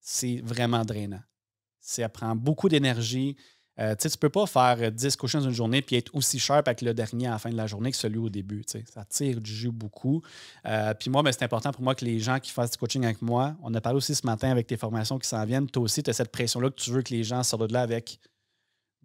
c'est vraiment drainant. Ça prend beaucoup d'énergie. Euh, tu ne peux pas faire 10 euh, coachings dans une journée puis être aussi sharp avec le dernier à la fin de la journée que celui au début. Ça tire du jus beaucoup. Euh, puis moi, ben, c'est important pour moi que les gens qui fassent du coaching avec moi, on a parlé aussi ce matin avec tes formations qui s'en viennent, toi aussi, tu as cette pression-là que tu veux que les gens sortent de là avec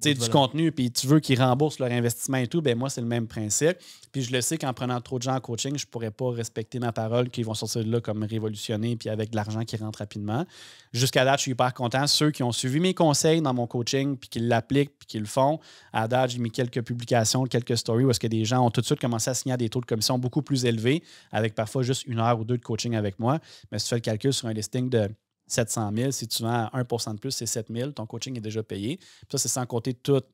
du contenu, puis tu veux qu'ils remboursent leur investissement et tout, ben moi, c'est le même principe. Puis je le sais qu'en prenant trop de gens en coaching, je ne pourrais pas respecter ma parole qu'ils vont sortir de là comme révolutionnés, puis avec de l'argent qui rentre rapidement. Jusqu'à date, je suis hyper content. Ceux qui ont suivi mes conseils dans mon coaching, puis qui l'appliquent, puis qui le font, à date, j'ai mis quelques publications, quelques stories où est-ce que des gens ont tout de suite commencé à signer des taux de commission beaucoup plus élevés, avec parfois juste une heure ou deux de coaching avec moi. Mais si tu fais le calcul sur un listing de 700 000. Si tu vends 1 de plus, c'est 7 000. Ton coaching est déjà payé. ça, c'est sans compter toutes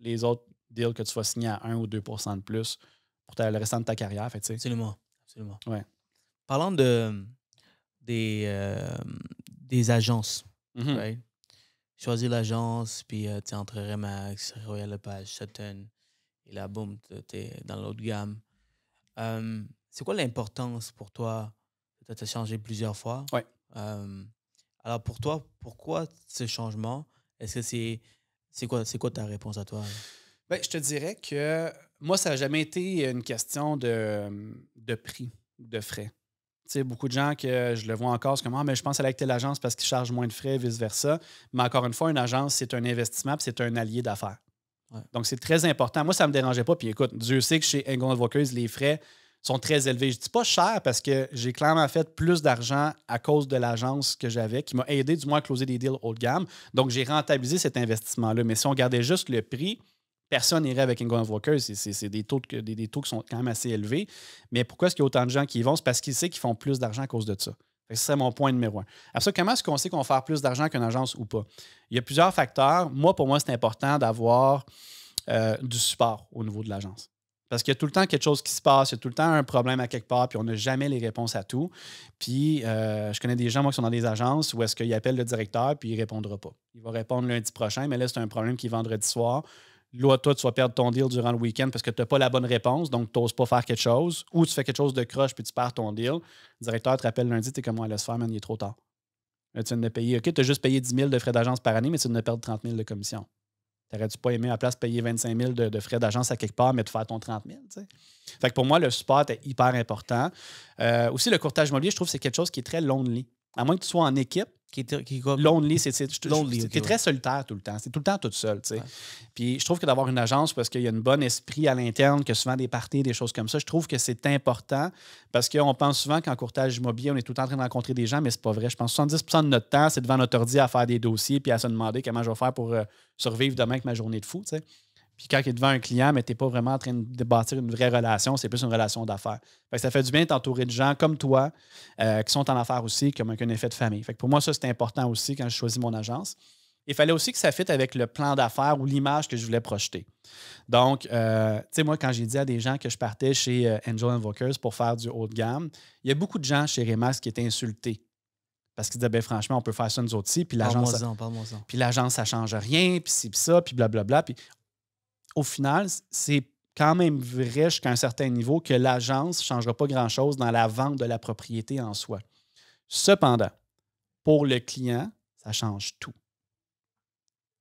les autres deals que tu vas signer à 1 ou 2 de plus pour le restant de ta carrière. Fait, absolument. absolument. Ouais. Parlant de, euh, des, euh, des agences, mm-hmm. choisis l'agence, puis euh, tu es entre Remax, Royal Lepage, Sutton, et là, boum, tu es dans l'autre gamme. c'est quoi l'importance pour toi? de as changé plusieurs fois. Ouais. Alors pour toi, pourquoi ce changement? Est-ce que c'est c'est quoi, ta réponse à toi? Ben, je te dirais que moi, ça n'a jamais été une question de, prix de frais. Tu sais, beaucoup de gens que je le vois encore, c'est comme ah, mais je pense à avec telle agence parce qu'ils chargent moins de frais, vice-versa. Mais encore une fois, une agence, c'est un investissement c'est un allié d'affaires. Donc, c'est très important. Moi, ça ne me dérangeait pas. Puis écoute, Dieu sait que chez Ingold Walkers, les frais, sont très élevés. Je dis pas cher parce que j'ai clairement fait plus d'argent à cause de l'agence que j'avais, qui m'a aidé du moins à closer des deals haut de gamme. Donc, j'ai rentabilisé cet investissement-là. Mais si on regardait juste le prix, personne n'irait avec Ingo Walker. C'est des taux, des, taux qui sont quand même assez élevés. Mais pourquoi est-ce qu'il y a autant de gens qui y vont? C'est parce qu'ils savent qu'ils font plus d'argent à cause de ça. C'est serait mon point numéro un. Alors ça, comment est-ce qu'on sait qu'on va faire plus d'argent qu'une agence ou pas? Il y a plusieurs facteurs. Moi, pour moi, c'est important d'avoir euh, du support au niveau de l'agence. Parce qu'il y a tout le temps quelque chose qui se passe, il y a tout le temps un problème à quelque part, puis on n'a jamais les réponses à tout. Puis euh, je connais des gens, moi, qui sont dans des agences où est-ce qu'ils appellent le directeur, puis il ne répondra pas. Il va répondre lundi prochain, mais là, c'est un problème qui est vendredi soir. Là, toi, tu vas perdre ton deal durant le week-end parce que tu n'as pas la bonne réponse, donc tu n'oses pas faire quelque chose. Ou tu fais quelque chose de croche, puis tu perds ton deal. Le directeur te rappelle lundi, tu es comme, moi, laisse faire, mais il est trop tard. tu viens de payer, OK, tu as juste payé 10 000 de frais d'agence par année, mais tu viens de perdre 30 000 de commission. T'aurais tu pas aimé, à la place payer 25 000 de, frais d'agence à quelque part, mais de faire ton 30 000. Fait que pour moi, le support est hyper important. Euh, aussi, le courtage immobilier, je trouve que c'est quelque chose qui est très lonely. À moins que tu sois en équipe, qui est, qui c'est très solitaire tout le temps. C'est tout le temps toute seule. Puis je trouve que d'avoir une agence parce qu'il y a une bonne esprit à l'interne, que souvent des parties, des choses comme ça, je trouve que c'est important parce qu'on pense souvent qu'en courtage immobilier, on est tout le temps en train de rencontrer des gens, mais c'est pas vrai. Je pense que 70 de notre temps, c'est devant notre ordi à faire des dossiers puis à se demander comment je vais faire pour euh, survivre demain avec ma journée de fou. Puis quand tu es devant un client, mais tu n'es pas vraiment en train de bâtir une vraie relation, c'est plus une relation d'affaires. Fait que ça fait du bien de t'entourer de gens comme toi euh, qui sont en affaires aussi, comme ont un effet de famille. Fait que pour moi, ça, c'est important aussi quand je choisis mon agence. Il fallait aussi que ça fitte avec le plan d'affaires ou l'image que je voulais projeter. Donc, euh, tu sais, moi, quand j'ai dit à des gens que je partais chez euh, Angel Invokers pour faire du haut de gamme, il y a beaucoup de gens chez Remax qui étaient insultés parce qu'ils disaient, ben, franchement, on peut faire ça nous autres aussi. Puis l'agence, ça, puis l'agence, ça change rien, puis c'est ça, puis blablabla. Puis au final, c'est quand même vrai jusqu'à un certain niveau que l'agence ne changera pas grand-chose dans la vente de la propriété en soi. Cependant, pour le client, ça change tout.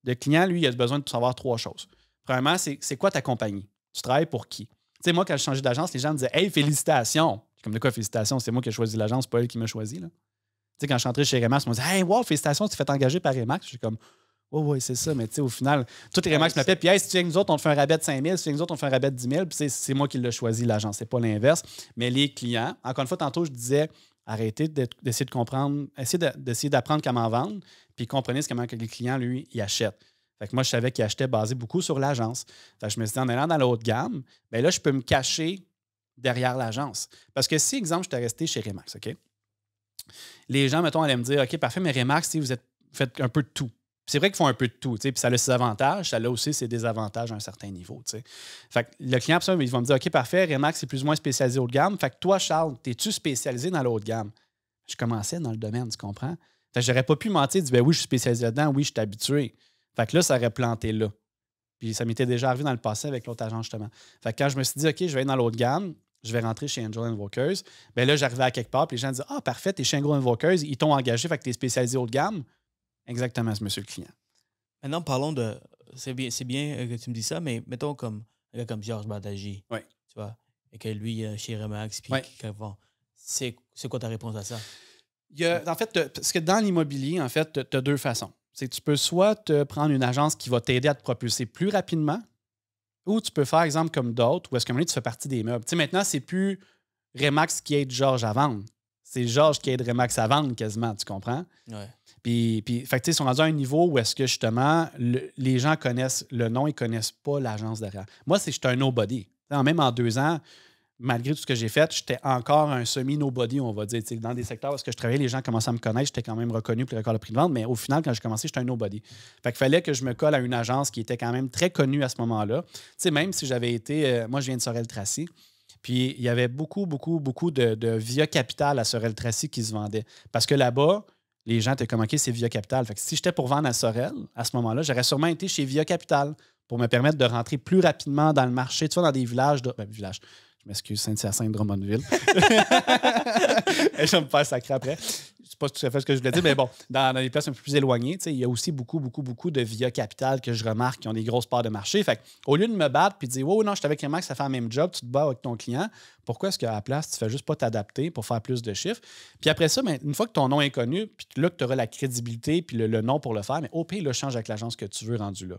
Le client, lui, il a besoin de savoir trois choses. Premièrement, c'est quoi ta compagnie? Tu travailles pour qui? Tu sais, moi, quand je changé d'agence, les gens me disaient Hey, félicitations! Comme de quoi, félicitations, c'est moi qui ai choisi l'agence, pas elle qui m'a choisi. Là. Tu sais, quand je suis entré chez Remax, ils me dit « Hey, wow, félicitations, tu t'es fait engager par Remax. Je comme oui, oui, c'est ça. Mais tu sais, au final, toutes les Rémax je m'appelle. Puis, si tu viens nous autres, on te fait un rabais de 5 000. Si tu viens nous autres, on te fait un rabais de 10 000. Puis, c'est moi qui l'ai choisi, ce C'est pas l'inverse. Mais les clients, encore une fois, tantôt, je disais, arrêtez d'essayer de comprendre, essayez d'apprendre comment vendre. Puis, comprenez comment que les clients lui, y achètent. Fait que moi, je savais qu'il achetait basé beaucoup sur l'agence. je me suis dit, en allant dans la haute gamme, bien là, je peux me cacher derrière l'agence. Parce que si, exemple, je j'étais resté chez Remax, OK? Les gens, mettons, allaient me dire, OK, parfait, mais Remax, si vous êtes, faites un peu de tout c'est vrai qu'ils font un peu de tout, puis ça a ses avantages, ça a aussi ses désavantages à un certain niveau. Fait que le client, il va me dire OK, parfait, Remax, c'est plus ou moins spécialisé haut de gamme. Fait que toi, Charles, t'es-tu spécialisé dans l'autre gamme? Je commençais dans le domaine, tu comprends? Je n'aurais j'aurais pas pu mentir, dire ben oui, je suis spécialisé dedans, oui, je suis habitué. Fait que là, ça aurait planté là. Puis ça m'était déjà arrivé dans le passé avec l'autre agent, justement. Fait que quand je me suis dit OK, je vais aller dans l'autre gamme, je vais rentrer chez Angel Invokers, bien là, j'arrivais à quelque part, puis les gens disaient Ah, parfait, t'es chez Angel Invokers, ils t'ont engagé, fait que t'es spécialisé haut de gamme exactement ce monsieur le client. Maintenant, parlons de. C'est bien, c'est bien euh, que tu me dis ça, mais mettons comme un gars comme Georges Badagie. Oui. Tu vois, et que lui, euh, chez Remax, puis oui. c'est, quoi ta réponse à ça? Il en fait, parce que dans l'immobilier, en fait, tu as deux façons. C'est tu peux soit te prendre une agence qui va t'aider à te propulser plus rapidement, ou tu peux faire exemple comme d'autres, où est-ce que tu fais partie des meubles. Tu sais, maintenant, c'est plus Remax qui aide Georges à vendre. C'est Georges qui aide Remax à vendre quasiment, tu comprends? Ouais. Puis, puis fait ils sont rendus à un niveau où est-ce que justement les gens connaissent le nom, ne connaissent pas l'agence derrière. Moi, c'est j'étais un nobody. Même en deux ans, malgré tout ce que j'ai fait, j'étais encore un semi-nobody, on va dire. dans des secteurs où je travaillais, les gens commençaient à me connaître, j'étais quand même reconnu pour le record de prix de vente, mais au final, quand j'ai commencé, j'étais un nobody. Fait qu'il fallait que je me colle à une agence qui était quand même très connue à ce moment-là. Même si j'avais été, euh, moi je viens de Sorel-Tracy, puis il y avait beaucoup, beaucoup, beaucoup de, de via capital à Sorel-Tracy qui se vendait. Parce que là-bas, les gens étaient comme, OK, c'est Via Capital. si j'étais pour vendre à Sorel, à ce moment-là, j'aurais sûrement été chez Via Capital pour me permettre de rentrer plus rapidement dans le marché, tu vois, dans des villages, de, ben, villages je m'excuse, Saint-Hyacinthe, Drummondville. je vais me faire sacrer après. Je sais pas si tu as fait ce que je voulais dire, mais bon, dans, les places un peu plus éloignées, il y a aussi beaucoup, beaucoup, beaucoup de via capital que je remarque qui ont des grosses parts de marché. Fait au lieu de me battre et de dire, oh non, je suis avec un ça fait le même job, tu te bats avec ton client, pourquoi est-ce qu'à la place, tu ne fais juste pas t'adapter pour faire plus de chiffres? Puis après ça, ben, une fois que ton nom est connu, puis là que tu auras la crédibilité puis le, nom pour le faire, mais OP, le change avec l'agence que tu veux rendu là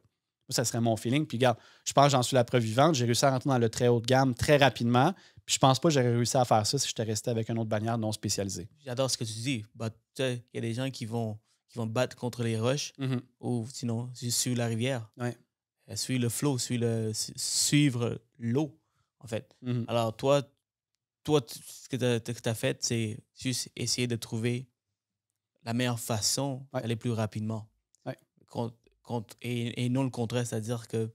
ça serait mon feeling. Puis regarde, je pense que j'en suis la preuve vivante. J'ai réussi à rentrer dans le très haut de gamme très rapidement. Puis je pense pas que j'aurais réussi à faire ça si j'étais resté avec un autre bannière non spécialisée. J'adore ce que tu dis. Il y a des gens qui vont, qui vont battre contre les roches mm-hmm. ou sinon suivre la rivière. Ouais. Euh, suivre le flot, suivre l'eau, en fait. Mm-hmm. Alors toi, toi ce que tu as, fait, c'est juste essayer de trouver la meilleure façon d'aller plus rapidement. Ouais et, non le contraire, c'est-à-dire que, you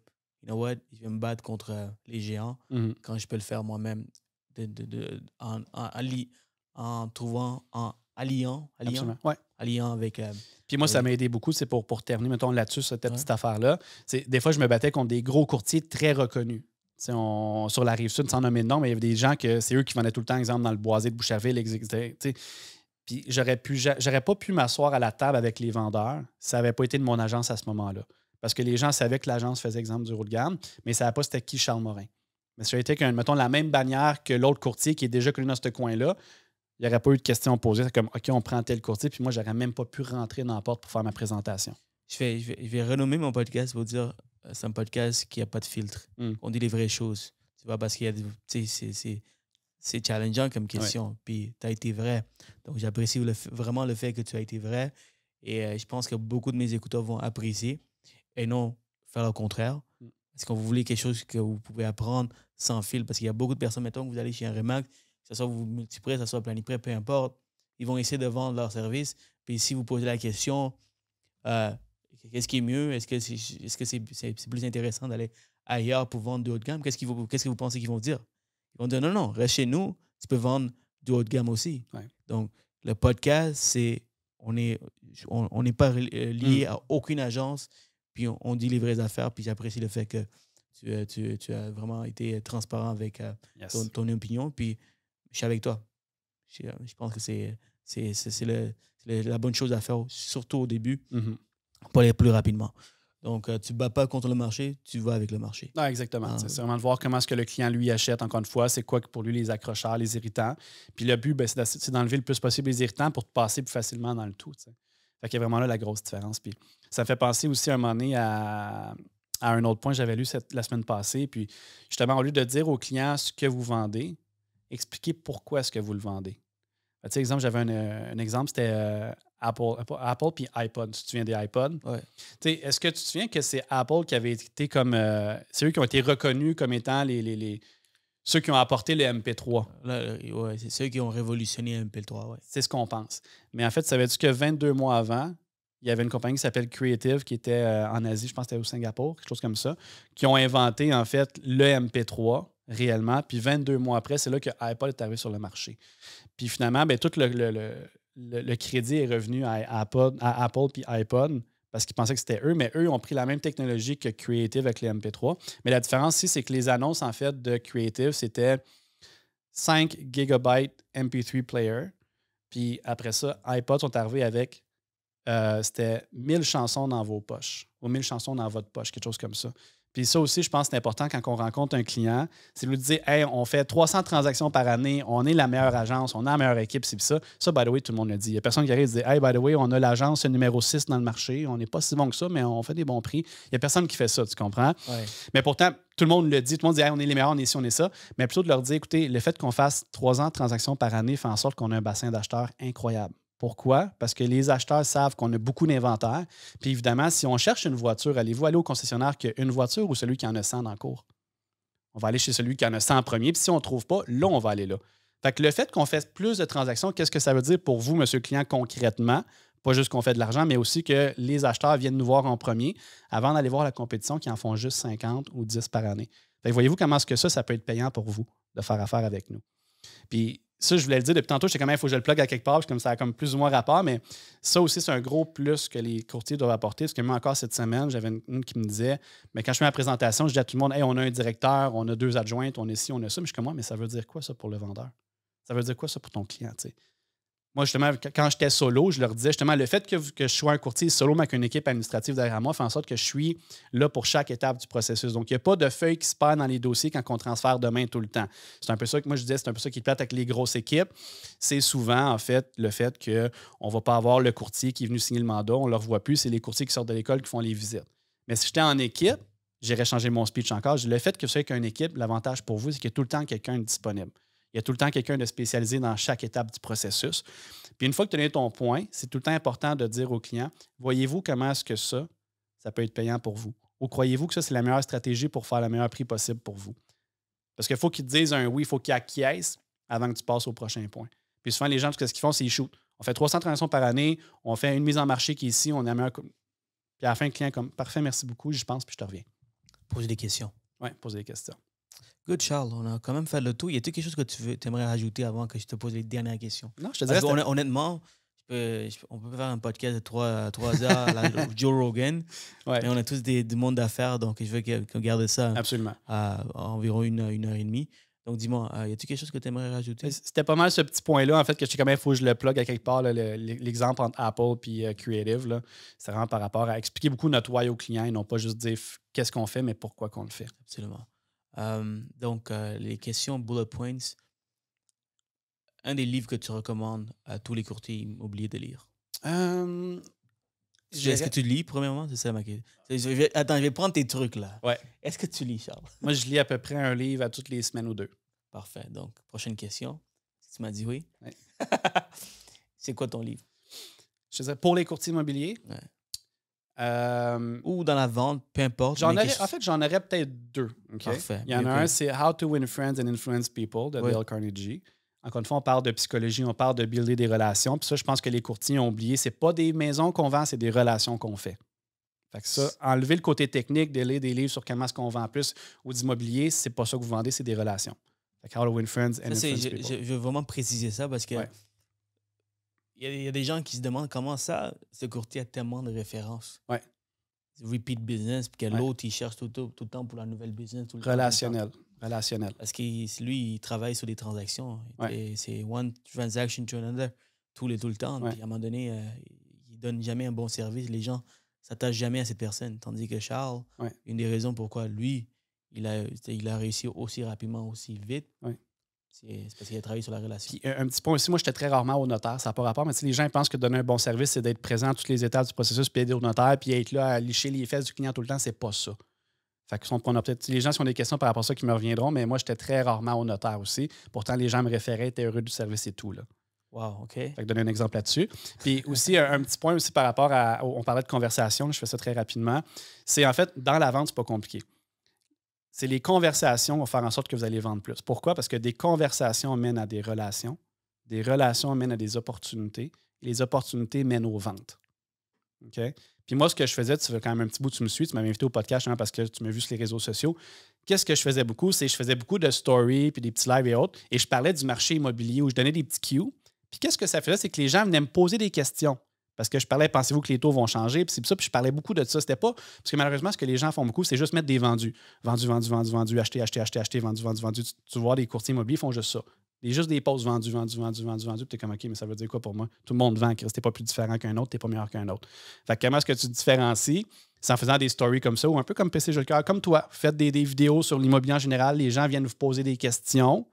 know what, je vais me battre contre euh, les géants mm-hmm. quand je peux le faire moi-même de, de, en, en, trouvant, en alliant, alliant, ouais. alliant avec. Euh, puis moi, ça m'a aidé beaucoup. C'est pour, pour terminer, mettons, là-dessus, cette petite affaire-là. Des fois, je me battais contre des gros courtiers très reconnus. On, sur la rive sud, sans nommer de nom, mais il y avait des gens que c'est eux qui vendaient tout le temps, exemple, dans le boisé de Boucherville, etc. Puis j'aurais pu, j'aurais pas pu m'asseoir à la table avec les vendeurs. Ça n'avait pas été de mon agence à ce moment-là. Parce que les gens savaient que l'agence faisait exemple du haut de gamme, mais ça ne pas c'était qui Charles Morin. Mais ça a été qu'un, mettons, la même bannière que l'autre courtier qui est déjà connu dans ce coin-là, il n'y aurait pas eu de questions posées. comme, OK, on prend tel courtier, puis moi, j'aurais même pas pu rentrer dans la porte pour faire ma présentation. Je vais, vais, renommer mon podcast pour dire, euh, c'est un podcast qui n'a pas de filtre. Hmm. On dit les vraies choses. Tu vois, parce qu'il y a des c'est challengeant comme question. Puis tu as été vrai. Donc j'apprécie vraiment le fait que tu as été vrai. Et euh, je pense que beaucoup de mes écouteurs vont apprécier et non faire le contraire. Mm. Est-ce que vous voulez quelque chose que vous pouvez apprendre sans fil. Parce qu'il y a beaucoup de personnes, mettons que vous allez chez un Remax, que ce soit vous multiprès, que ce soit planifié, peu importe, ils vont essayer de vendre leur service. Puis si vous posez la question, euh, qu'est-ce qui est mieux? Est-ce que c'est est -ce c'est plus intéressant d'aller ailleurs pour vendre de haut de gamme? Qu'est-ce que vous pensez qu'ils vont dire? Ils dit « non, non, reste chez nous, tu peux vendre du haut de gamme aussi. Donc, le podcast, c'est on n'est on, pas euh, lié hmm. à aucune agence, puis on, dit les vraies affaires, puis j'apprécie le fait que tu, euh, as vraiment été transparent avec euh, ton, opinion, puis je suis avec toi. Je, pense que c'est la bonne chose à faire, surtout au début, mm-hmm. pour aller plus rapidement. Donc, euh, tu ne bats pas contre le marché, tu vas avec le marché. Non, ah, exactement. Ah. c'est vraiment de voir comment est-ce que le client lui achète, encore une fois, c'est quoi pour lui les accrocheurs, les irritants. Puis le but, ben, c'est d'enlever le plus possible les irritants pour te passer plus facilement dans le tout. Fait qu'il y a vraiment là la grosse différence. Puis ça fait penser aussi à un moment à, un autre point que j'avais lu la semaine passée. Puis justement, au lieu de dire au client ce que vous vendez, expliquez pourquoi est-ce que vous le vendez. exemple, j'avais un, euh, exemple, c'était euh, euh, Apple, puis iPod. Tu te souviens des iPods? Oui. Est-ce que tu te souviens que c'est Apple qui avait été comme. Euh, c'est eux qui ont été reconnus comme étant les, les, ceux qui ont apporté le MP3. Oui, c'est ceux qui ont révolutionné le MP3. Ouais. C'est ce qu'on pense. Mais en fait, ça veut dire que 22 mois avant, il y avait une compagnie qui s'appelle Creative qui était euh, en Asie, je pense que c'était au Singapour, quelque chose comme ça, qui ont inventé en fait le MP3 réellement. Puis 22 mois après, c'est là que iPod est arrivé sur le marché. Puis finalement, ben, tout le, le le, crédit est revenu à Apple, à puis iPod parce qu'ils pensaient que c'était eux, mais eux ont pris la même technologie que Creative avec les MP3. Mais la différence ici, c'est que les annonces en fait de Creative, c'était 5 GB MP3 player. Puis après ça, iPod sont arrivés avec euh, c'était 1000 chansons dans vos poches ou 1000 chansons dans votre poche, quelque chose comme ça. Puis ça aussi, je pense que c'est important quand on rencontre un client, c'est de lui dire Hey, on fait 300 transactions par année, on est la meilleure agence, on a la meilleure équipe, c'est ça. Ça, by the way, tout le monde le dit. Il n'y a personne qui arrive et dit Hey, by the way, on a l'agence numéro 6 dans le marché, on n'est pas si bon que ça, mais on fait des bons prix. Il n'y a personne qui fait ça, tu comprends? Mais pourtant, tout le monde le dit, tout le monde dit hey, on est les meilleurs, on est ici, on est ça. Mais plutôt de leur dire écoutez, le fait qu'on fasse 300 transactions par année fait en sorte qu'on a un bassin d'acheteurs incroyable. Pourquoi? Parce que les acheteurs savent qu'on a beaucoup d'inventaire. Puis évidemment, si on cherche une voiture, allez-vous aller au concessionnaire qui a une voiture ou celui qui en a 100 dans le cours? On va aller chez celui qui en a 100 en premier. Puis si on ne trouve pas, là, on va aller là. Fait que le fait qu'on fasse plus de transactions, qu'est-ce que ça veut dire pour vous, monsieur client, concrètement? Pas juste qu'on fait de l'argent, mais aussi que les acheteurs viennent nous voir en premier avant d'aller voir la compétition qui en font juste 50 ou 10 par année. Voyez-vous comment est-ce que ça, ça peut être payant pour vous de faire affaire avec nous. Puis ça, je voulais le dire depuis tantôt, j'étais même il faut que je le plug à quelque part, parce comme ça a comme plus ou moins rapport, mais ça aussi, c'est un gros plus que les courtiers doivent apporter. Parce que moi, encore cette semaine, j'avais une, qui me disait, mais quand je fais ma présentation, je dis à tout le monde, hey, on a un directeur, on a deux adjointes, on est ci, on a ça. Mais je suis comme, moi, mais ça veut dire quoi ça pour le vendeur? Ça veut dire quoi ça pour ton client? moi, justement, quand j'étais solo, je leur disais justement le fait que, je sois un courtier solo, mais qu'une équipe administrative derrière moi fait en sorte que je suis là pour chaque étape du processus. Donc, il n'y a pas de feuille qui se perd dans les dossiers quand on transfère de main tout le temps. C'est un peu ça que moi je disais, c'est un peu ça qui plate avec les grosses équipes. C'est souvent, en fait, le fait qu'on ne va pas avoir le courtier qui est venu signer le mandat, on ne le revoit plus, c'est les courtiers qui sortent de l'école qui font les visites. Mais si j'étais en équipe, j'irais changer mon speech encore. Le fait que vous soyez une équipe, l'avantage pour vous, c'est qu'il y tout le temps quelqu'un disponible. Il y a tout le temps quelqu'un de spécialisé dans chaque étape du processus. Puis une fois que tu as ton point, c'est tout le temps important de dire au client, voyez-vous comment est-ce que ça, ça peut être payant pour vous? Ou croyez-vous que ça, c'est la meilleure stratégie pour faire le meilleur prix possible pour vous? Parce qu'il faut qu'ils te disent un oui, il faut qu'ils acquiescent avant que tu passes au prochain point. Puis souvent, les gens, ce qu'ils font, c'est qu'ils shootent. On fait 300 transactions par année, on fait une mise en marché qui est ici, on a Puis à la fin, le client est comme Parfait, merci beaucoup, je pense, puis je te reviens. Poser des questions. Oui, poser des questions. Good Charles, on a quand même fait le tour. Y a-t-il quelque chose que tu veux, aimerais rajouter avant que je te pose les dernières questions? Non, je te dis. honnêtement, peux, on peut faire un podcast de 3, heures à Joe Rogan. Mais on a tous des, des mondes d'affaires, donc je veux qu'on garde ça Absolument. À, environ une, heure et demie. Donc, dis-moi, euh, y a-t-il quelque chose que tu aimerais rajouter? C'était pas mal ce petit point-là, en fait, que je sais quand même, il faut que je le plug à quelque part, l'exemple entre Apple et euh, Creative. C'est vraiment par rapport à expliquer beaucoup notre why au clients et non pas juste dire qu'est-ce qu'on fait, mais pourquoi qu'on le fait. Absolument. Euh, donc, euh, les questions bullet points. Un des livres que tu recommandes à tous les courtiers immobiliers de lire. Euh, est-ce que tu lis, premièrement? C'est ça ma question. Attends, je vais prendre tes trucs là. Ouais. Est-ce que tu lis, Charles? Moi, je lis à peu près un livre à toutes les semaines ou deux. Parfait. Donc, prochaine question. Tu m'as dit oui. C'est quoi ton livre? Je dirais pour les courtiers immobiliers. Ouais. Euh, ou dans la vente, peu importe. En, fait, j'en aurais peut-être deux. Parfait. Il y en a un, c'est How to Win Friends and Influence People de Carnegie. Encore une fois, on parle de psychologie, on parle de builder des relations. Puis ça, je pense que les courtiers ont oublié, c'est pas des maisons qu'on vend, c'est des relations qu'on fait. Fait que ça, enlever le côté technique, lire des livres sur comment est-ce qu'on vend plus ou d'immobilier, c'est pas ça que vous vendez, c'est des relations. Fait How to Win Friends and Influence People. Je, veux vraiment préciser ça parce que. Il y, a des gens qui se demandent comment ça, ce courtier a tellement de références. Ouais. Repeat business, puis que l'autre, il cherche tout, le temps pour la nouvelle business. relationnel. Relationnel. Parce que lui, il travaille sur des transactions. Ouais. C'est one transaction to another, tout, les, tout le temps. Puis à un moment donné, euh, il donne jamais un bon service. Les gens s'attachent jamais à cette personne. Tandis que Charles, une des raisons pourquoi lui, il a, il a réussi aussi rapidement, aussi vite, c'est parce qu'il a travaillé sur la relation. un, petit point aussi, moi, j'étais très rarement au notaire, ça n'a pas rapport, mais si les gens pensent que donner un bon service, c'est d'être présent à toutes les étapes du processus, puis aider au notaire, puis être là à licher les fesses du client tout le temps, c'est pas ça. Fait que on a peut-être les gens qui ont des questions par rapport à ça qui me reviendront, mais moi j'étais très rarement au notaire aussi. Pourtant les gens me référaient, étaient heureux du service et tout là. Wow, OK. Fait donner un exemple là-dessus. Puis aussi, un, un, petit point aussi par rapport à. On parlait de conversation, je fais ça très rapidement. C'est en fait, dans la vente, c'est pas compliqué c'est les conversations vont faire en sorte que vous allez vendre plus. Pourquoi? Parce que des conversations mènent à des relations, des relations mènent à des opportunités, les opportunités mènent aux ventes. OK? Puis moi, ce que je faisais, tu fais quand même un petit bout, tu me suis, tu m'avais invité au podcast hein, parce que tu m'as vu sur les réseaux sociaux. Qu'est-ce que je faisais beaucoup? C'est je faisais beaucoup de stories, puis des petits lives et autres, et je parlais du marché immobilier où je donnais des petits cues. Puis qu'est-ce que ça faisait? C'est que les gens venaient me poser des questions. Parce que je parlais, pensez-vous que les taux vont changer? Puis c'est ça, puis je parlais beaucoup de ça. C'était pas. Parce que malheureusement, ce que les gens font beaucoup, c'est juste mettre des vendus. Vendus, vendus, vendus, vendus, acheté, acheté, acheté, acheter, vendus, vendus, vendus. Tu, vois, les courtiers immobiliers font juste ça. Et juste des postes vendus, vendus, vendus, vendus, vendus, Puis t'es comme, OK, mais ça veut dire quoi pour moi? Tout le monde vend, Chris. T'es pas plus différent qu'un autre, t'es pas meilleur qu'un autre. Fait que comment est-ce que tu différencies? C'est en faisant des stories comme ça ou un peu comme PC Joker, comme toi. Faites des, des vidéos sur l'immobilier en général. Les gens viennent vous poser des questions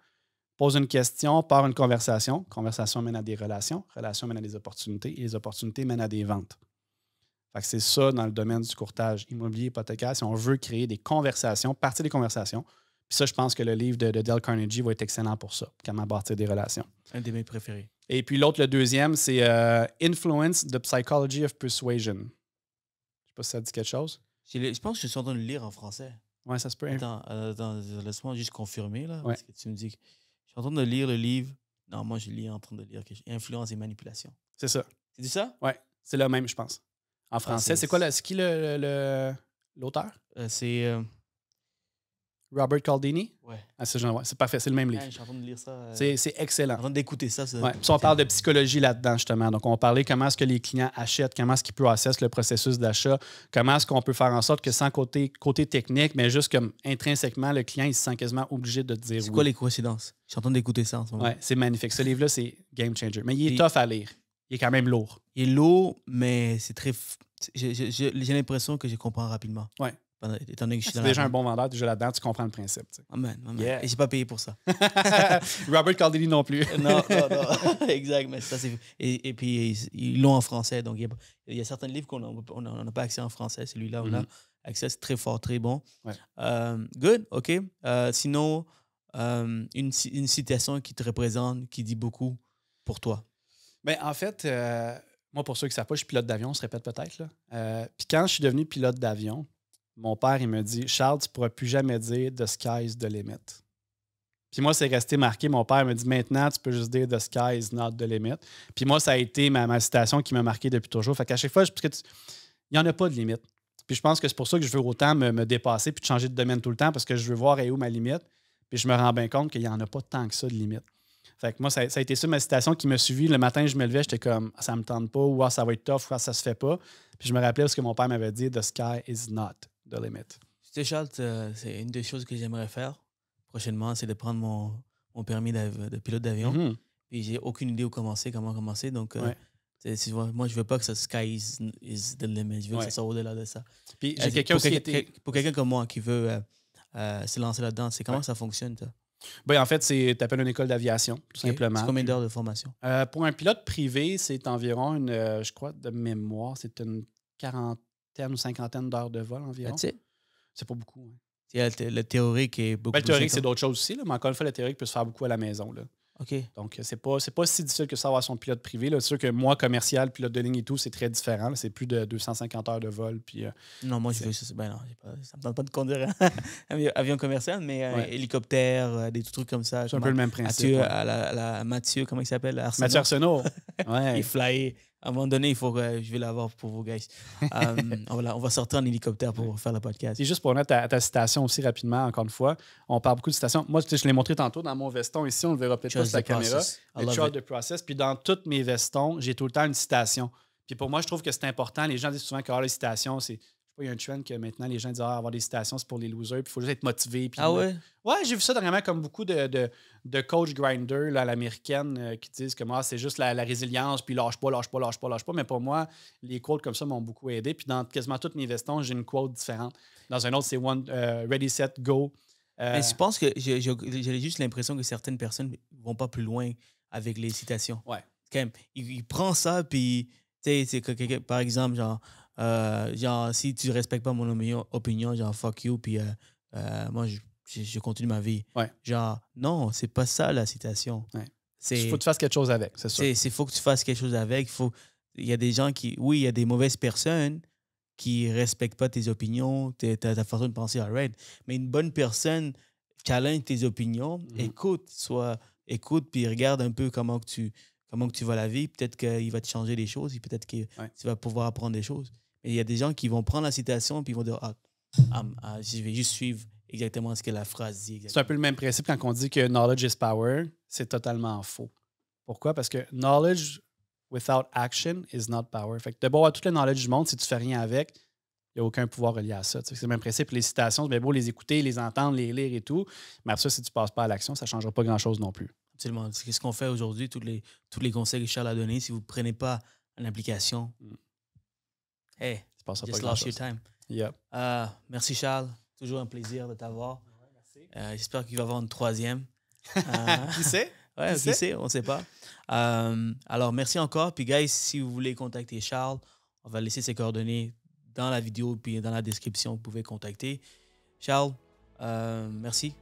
pose une question, par une conversation. Conversation mène à des relations, relations mènent à des opportunités et les opportunités mènent à des ventes. c'est ça dans le domaine du courtage immobilier hypothécaire. Si on veut créer des conversations, partir des conversations, puis ça, je pense que le livre de, de Dale Carnegie va être excellent pour ça, comment bâtir des relations. Un des mes préférés. Et puis l'autre, le deuxième, c'est euh, Influence, the Psychology of Persuasion. Je ne sais pas si ça dit quelque chose. Je pense que je suis en train de le lire en français. Oui, ça se peut. Hein. Attends, euh, laisse-moi juste confirmer là. que tu me dis que... Je suis en train de lire le livre. Non, moi, je lis en train de lire influence et manipulation. C'est ça. Tu dis ça? Oui, c'est le même, je pense. En ah, français, c'est quoi le, qui l'auteur? Le, c'est. Robert Caldini. Ouais. Ah, c'est parfait, c'est le même livre. je suis en train de lire ça. Euh, c'est excellent. en train d'écouter ça. ça ouais. on parle de psychologie là-dedans, justement. Donc, on parlait comment est-ce que les clients achètent, comment est-ce qu'ils processent le processus d'achat, comment est-ce qu'on peut faire en sorte que sans côté, côté technique, mais juste comme intrinsèquement, le client, il se sent quasiment obligé de dire C'est quoi les coïncidences? Je suis en train d'écouter ça en ce moment. Ouais, c'est magnifique. Ce livre-là, c'est game changer. Mais il est tough à lire. Il est quand même lourd. Il est lourd, mais c'est très... J'ai l'impression que je comprends rapidement. Ouais étant donné ah, déjà un bon vendeur, déjà là-dedans, tu comprends le principe. Tu sais. Oh, Amen, oh, Et pas payé pour ça. Robert Caldini non plus. non, non, non. exact. et, puis, ils l'ont en français. Donc, il y, a, certains livres qu'on n'a pas accès en français. Celui-là, on a mhm. accès. C'est très fort, très bon. Euh, good, OK. Euh, sinon, euh, une, citation qui te représente, qui dit beaucoup pour toi. mais ben, en fait... moi, pour ceux qui ne savent pas, je suis pilote d'avion, on se répète peut-être. puis quand je suis devenu pilote d'avion, mon père, il me dit Charles, tu ne pourras plus jamais dire The sky is the limit. Puis moi, c'est resté marqué. Mon père me dit maintenant, tu peux juste dire The sky is not the limit. Puis moi, ça a été ma, citation qui m'a marqué depuis toujours. Fait qu'à chaque fois, je, il n'y en a pas de limite. Puis je pense que c'est pour ça que je veux autant me, dépasser puis changer de domaine tout le temps parce que je veux voir où est où ma limite. Puis je me rends bien compte qu'il n'y en a pas tant que ça de limite. Fait que moi, ça, a été ça ma citation qui m'a suivi. Le matin, je me levais, j'étais comme ça me tente pas, ou ah, ça va être tough, ou ah, ça se fait pas. Puis je me rappelais ce que mon père m'avait dit The sky is not de les mettre. Charles, euh, c'est une des choses que j'aimerais faire prochainement, c'est de prendre mon, mon permis de pilote d'avion. Mhm. Puis j'ai aucune idée où commencer, comment commencer. Donc, euh, moi, je veux pas que ça sky is, the limit. Je veux que ça soit au-delà de ça. Puis Pour quelqu'un comme moi qui veut euh, se lancer là-dedans, c'est comment ça fonctionne, Ben, en fait, tu appelles une école d'aviation, tout simplement. C'est combien d'heures de formation? pour un pilote privé, c'est environ, une, je crois, de mémoire, c'est une quarantaine vingtaine ou cinquantaine d'heures de vol environ. C'est pas beaucoup. Hein. Le, théorique est beaucoup ben, Le théorique, c'est d'autres choses aussi, mais encore une fois, le théorique peut se faire beaucoup à la maison. OK. Donc, euh, c'est pas, pas si difficile que ça avoir son pilote privé. C'est sûr que moi, commercial, pilote de ligne et tout, c'est très différent. C'est plus de 250 heures de vol. Puis, euh, non, moi, je veux, ça, ben non, ça me tente pas de conduire un avion commercial, mais euh, hélicoptère, des trucs comme ça. C'est un peu le même principe. Mathieu, à la, Mathieu comment il s'appelle Mathieu Arsenault. il flyait à un moment donné, il faut euh, je vais l'avoir pour vous, guys. Euh, on va sortir en hélicoptère pour faire le podcast. Et juste pour mettre ta, citation aussi rapidement, encore une fois, on parle beaucoup de citations. Moi, je l'ai montré tantôt dans mon veston ici, on le verra peut-être pas sur la caméra. Le de process. Puis dans tous mes vestons, j'ai tout le temps une citation. Puis pour moi, je trouve que c'est important. Les gens disent souvent que ah, les citations, c'est il y a un trend que maintenant les gens disent ah, avoir des citations, c'est pour les losers, puis il faut juste être motivé. Puis, ah ouais? ouais, j'ai vu ça vraiment comme beaucoup de, de, de coach grinder là, à l'américaine euh, qui disent que moi, ah, c'est juste la, résilience, puis lâche pas, lâche pas, lâche pas, lâche pas. Mais pour moi, les quotes comme ça m'ont beaucoup aidé. Puis dans quasiment toutes mes vestons, j'ai une quote différente. Dans un autre, c'est one euh, ready, set, go. Euh, Mais je pense que j'ai juste l'impression que certaines personnes vont pas plus loin avec les citations. Ouais. Quand il, prend ça, puis, tu sais, par exemple, genre. Euh, genre, si tu respectes pas mon opinion, genre, fuck you, puis euh, euh, moi, je, je, continue ma vie. Genre, non, c'est pas ça la citation. c'est Il faut que tu fasses quelque chose avec, c'est sûr Il faut que tu fasses quelque chose avec. Faut, il y a des gens qui, oui, il y a des mauvaises personnes qui respectent pas tes opinions, ta, façon de penser, alright. Mais une bonne personne challenge tes opinions, mhm. écoute, soit écoute, puis regarde un peu comment que tu, comment que tu vas la vie. Peut-être qu'il va te changer des choses, et peut-être que tu vas pouvoir apprendre des choses il y a des gens qui vont prendre la citation puis vont dire ah, ah, je vais juste suivre exactement ce que la phrase dit. C'est un peu le même principe quand on dit que knowledge is power, c'est totalement faux. Pourquoi? Parce que knowledge without action is not power. Fait que de avoir tout le knowledge du monde, si tu fais rien avec, il n'y a aucun pouvoir relié à ça. C'est le même principe. Les citations, c'est bien beau les écouter, les entendre, les lire et tout. Mais après ça, si tu ne passes pas à l'action, ça ne changera pas grand-chose non plus. Absolument. C'est ce qu'on fait aujourd'hui, tous les, tous les conseils que Charles a donnés. Si vous ne prenez pas l'implication Hey, just lost your time. Yep. Ah, merci Charles, toujours un plaisir de t'avoir. Euh, j'espère qu'il va y avoir une troisième. qui sait? Euh, ouais, qui, sait? On ne sait pas. Euh, alors, merci encore. Puis, guys, si vous voulez contacter Charles, on va laisser ses coordonnées dans la vidéo puis dans la description. Vous pouvez contacter. Charles, merci.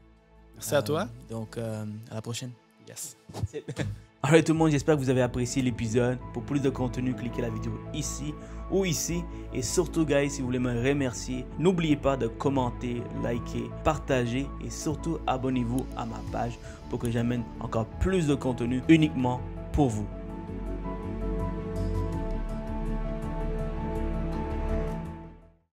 Merci à toi. Donc, à la prochaine. Yes. Alors tout le monde, j'espère que vous avez apprécié l'épisode. Pour plus de contenu, cliquez la vidéo ici ou ici. Et surtout, guys, si vous voulez me remercier, n'oubliez pas de commenter, liker, partager et surtout abonnez-vous à ma page pour que j'amène encore plus de contenu uniquement pour vous.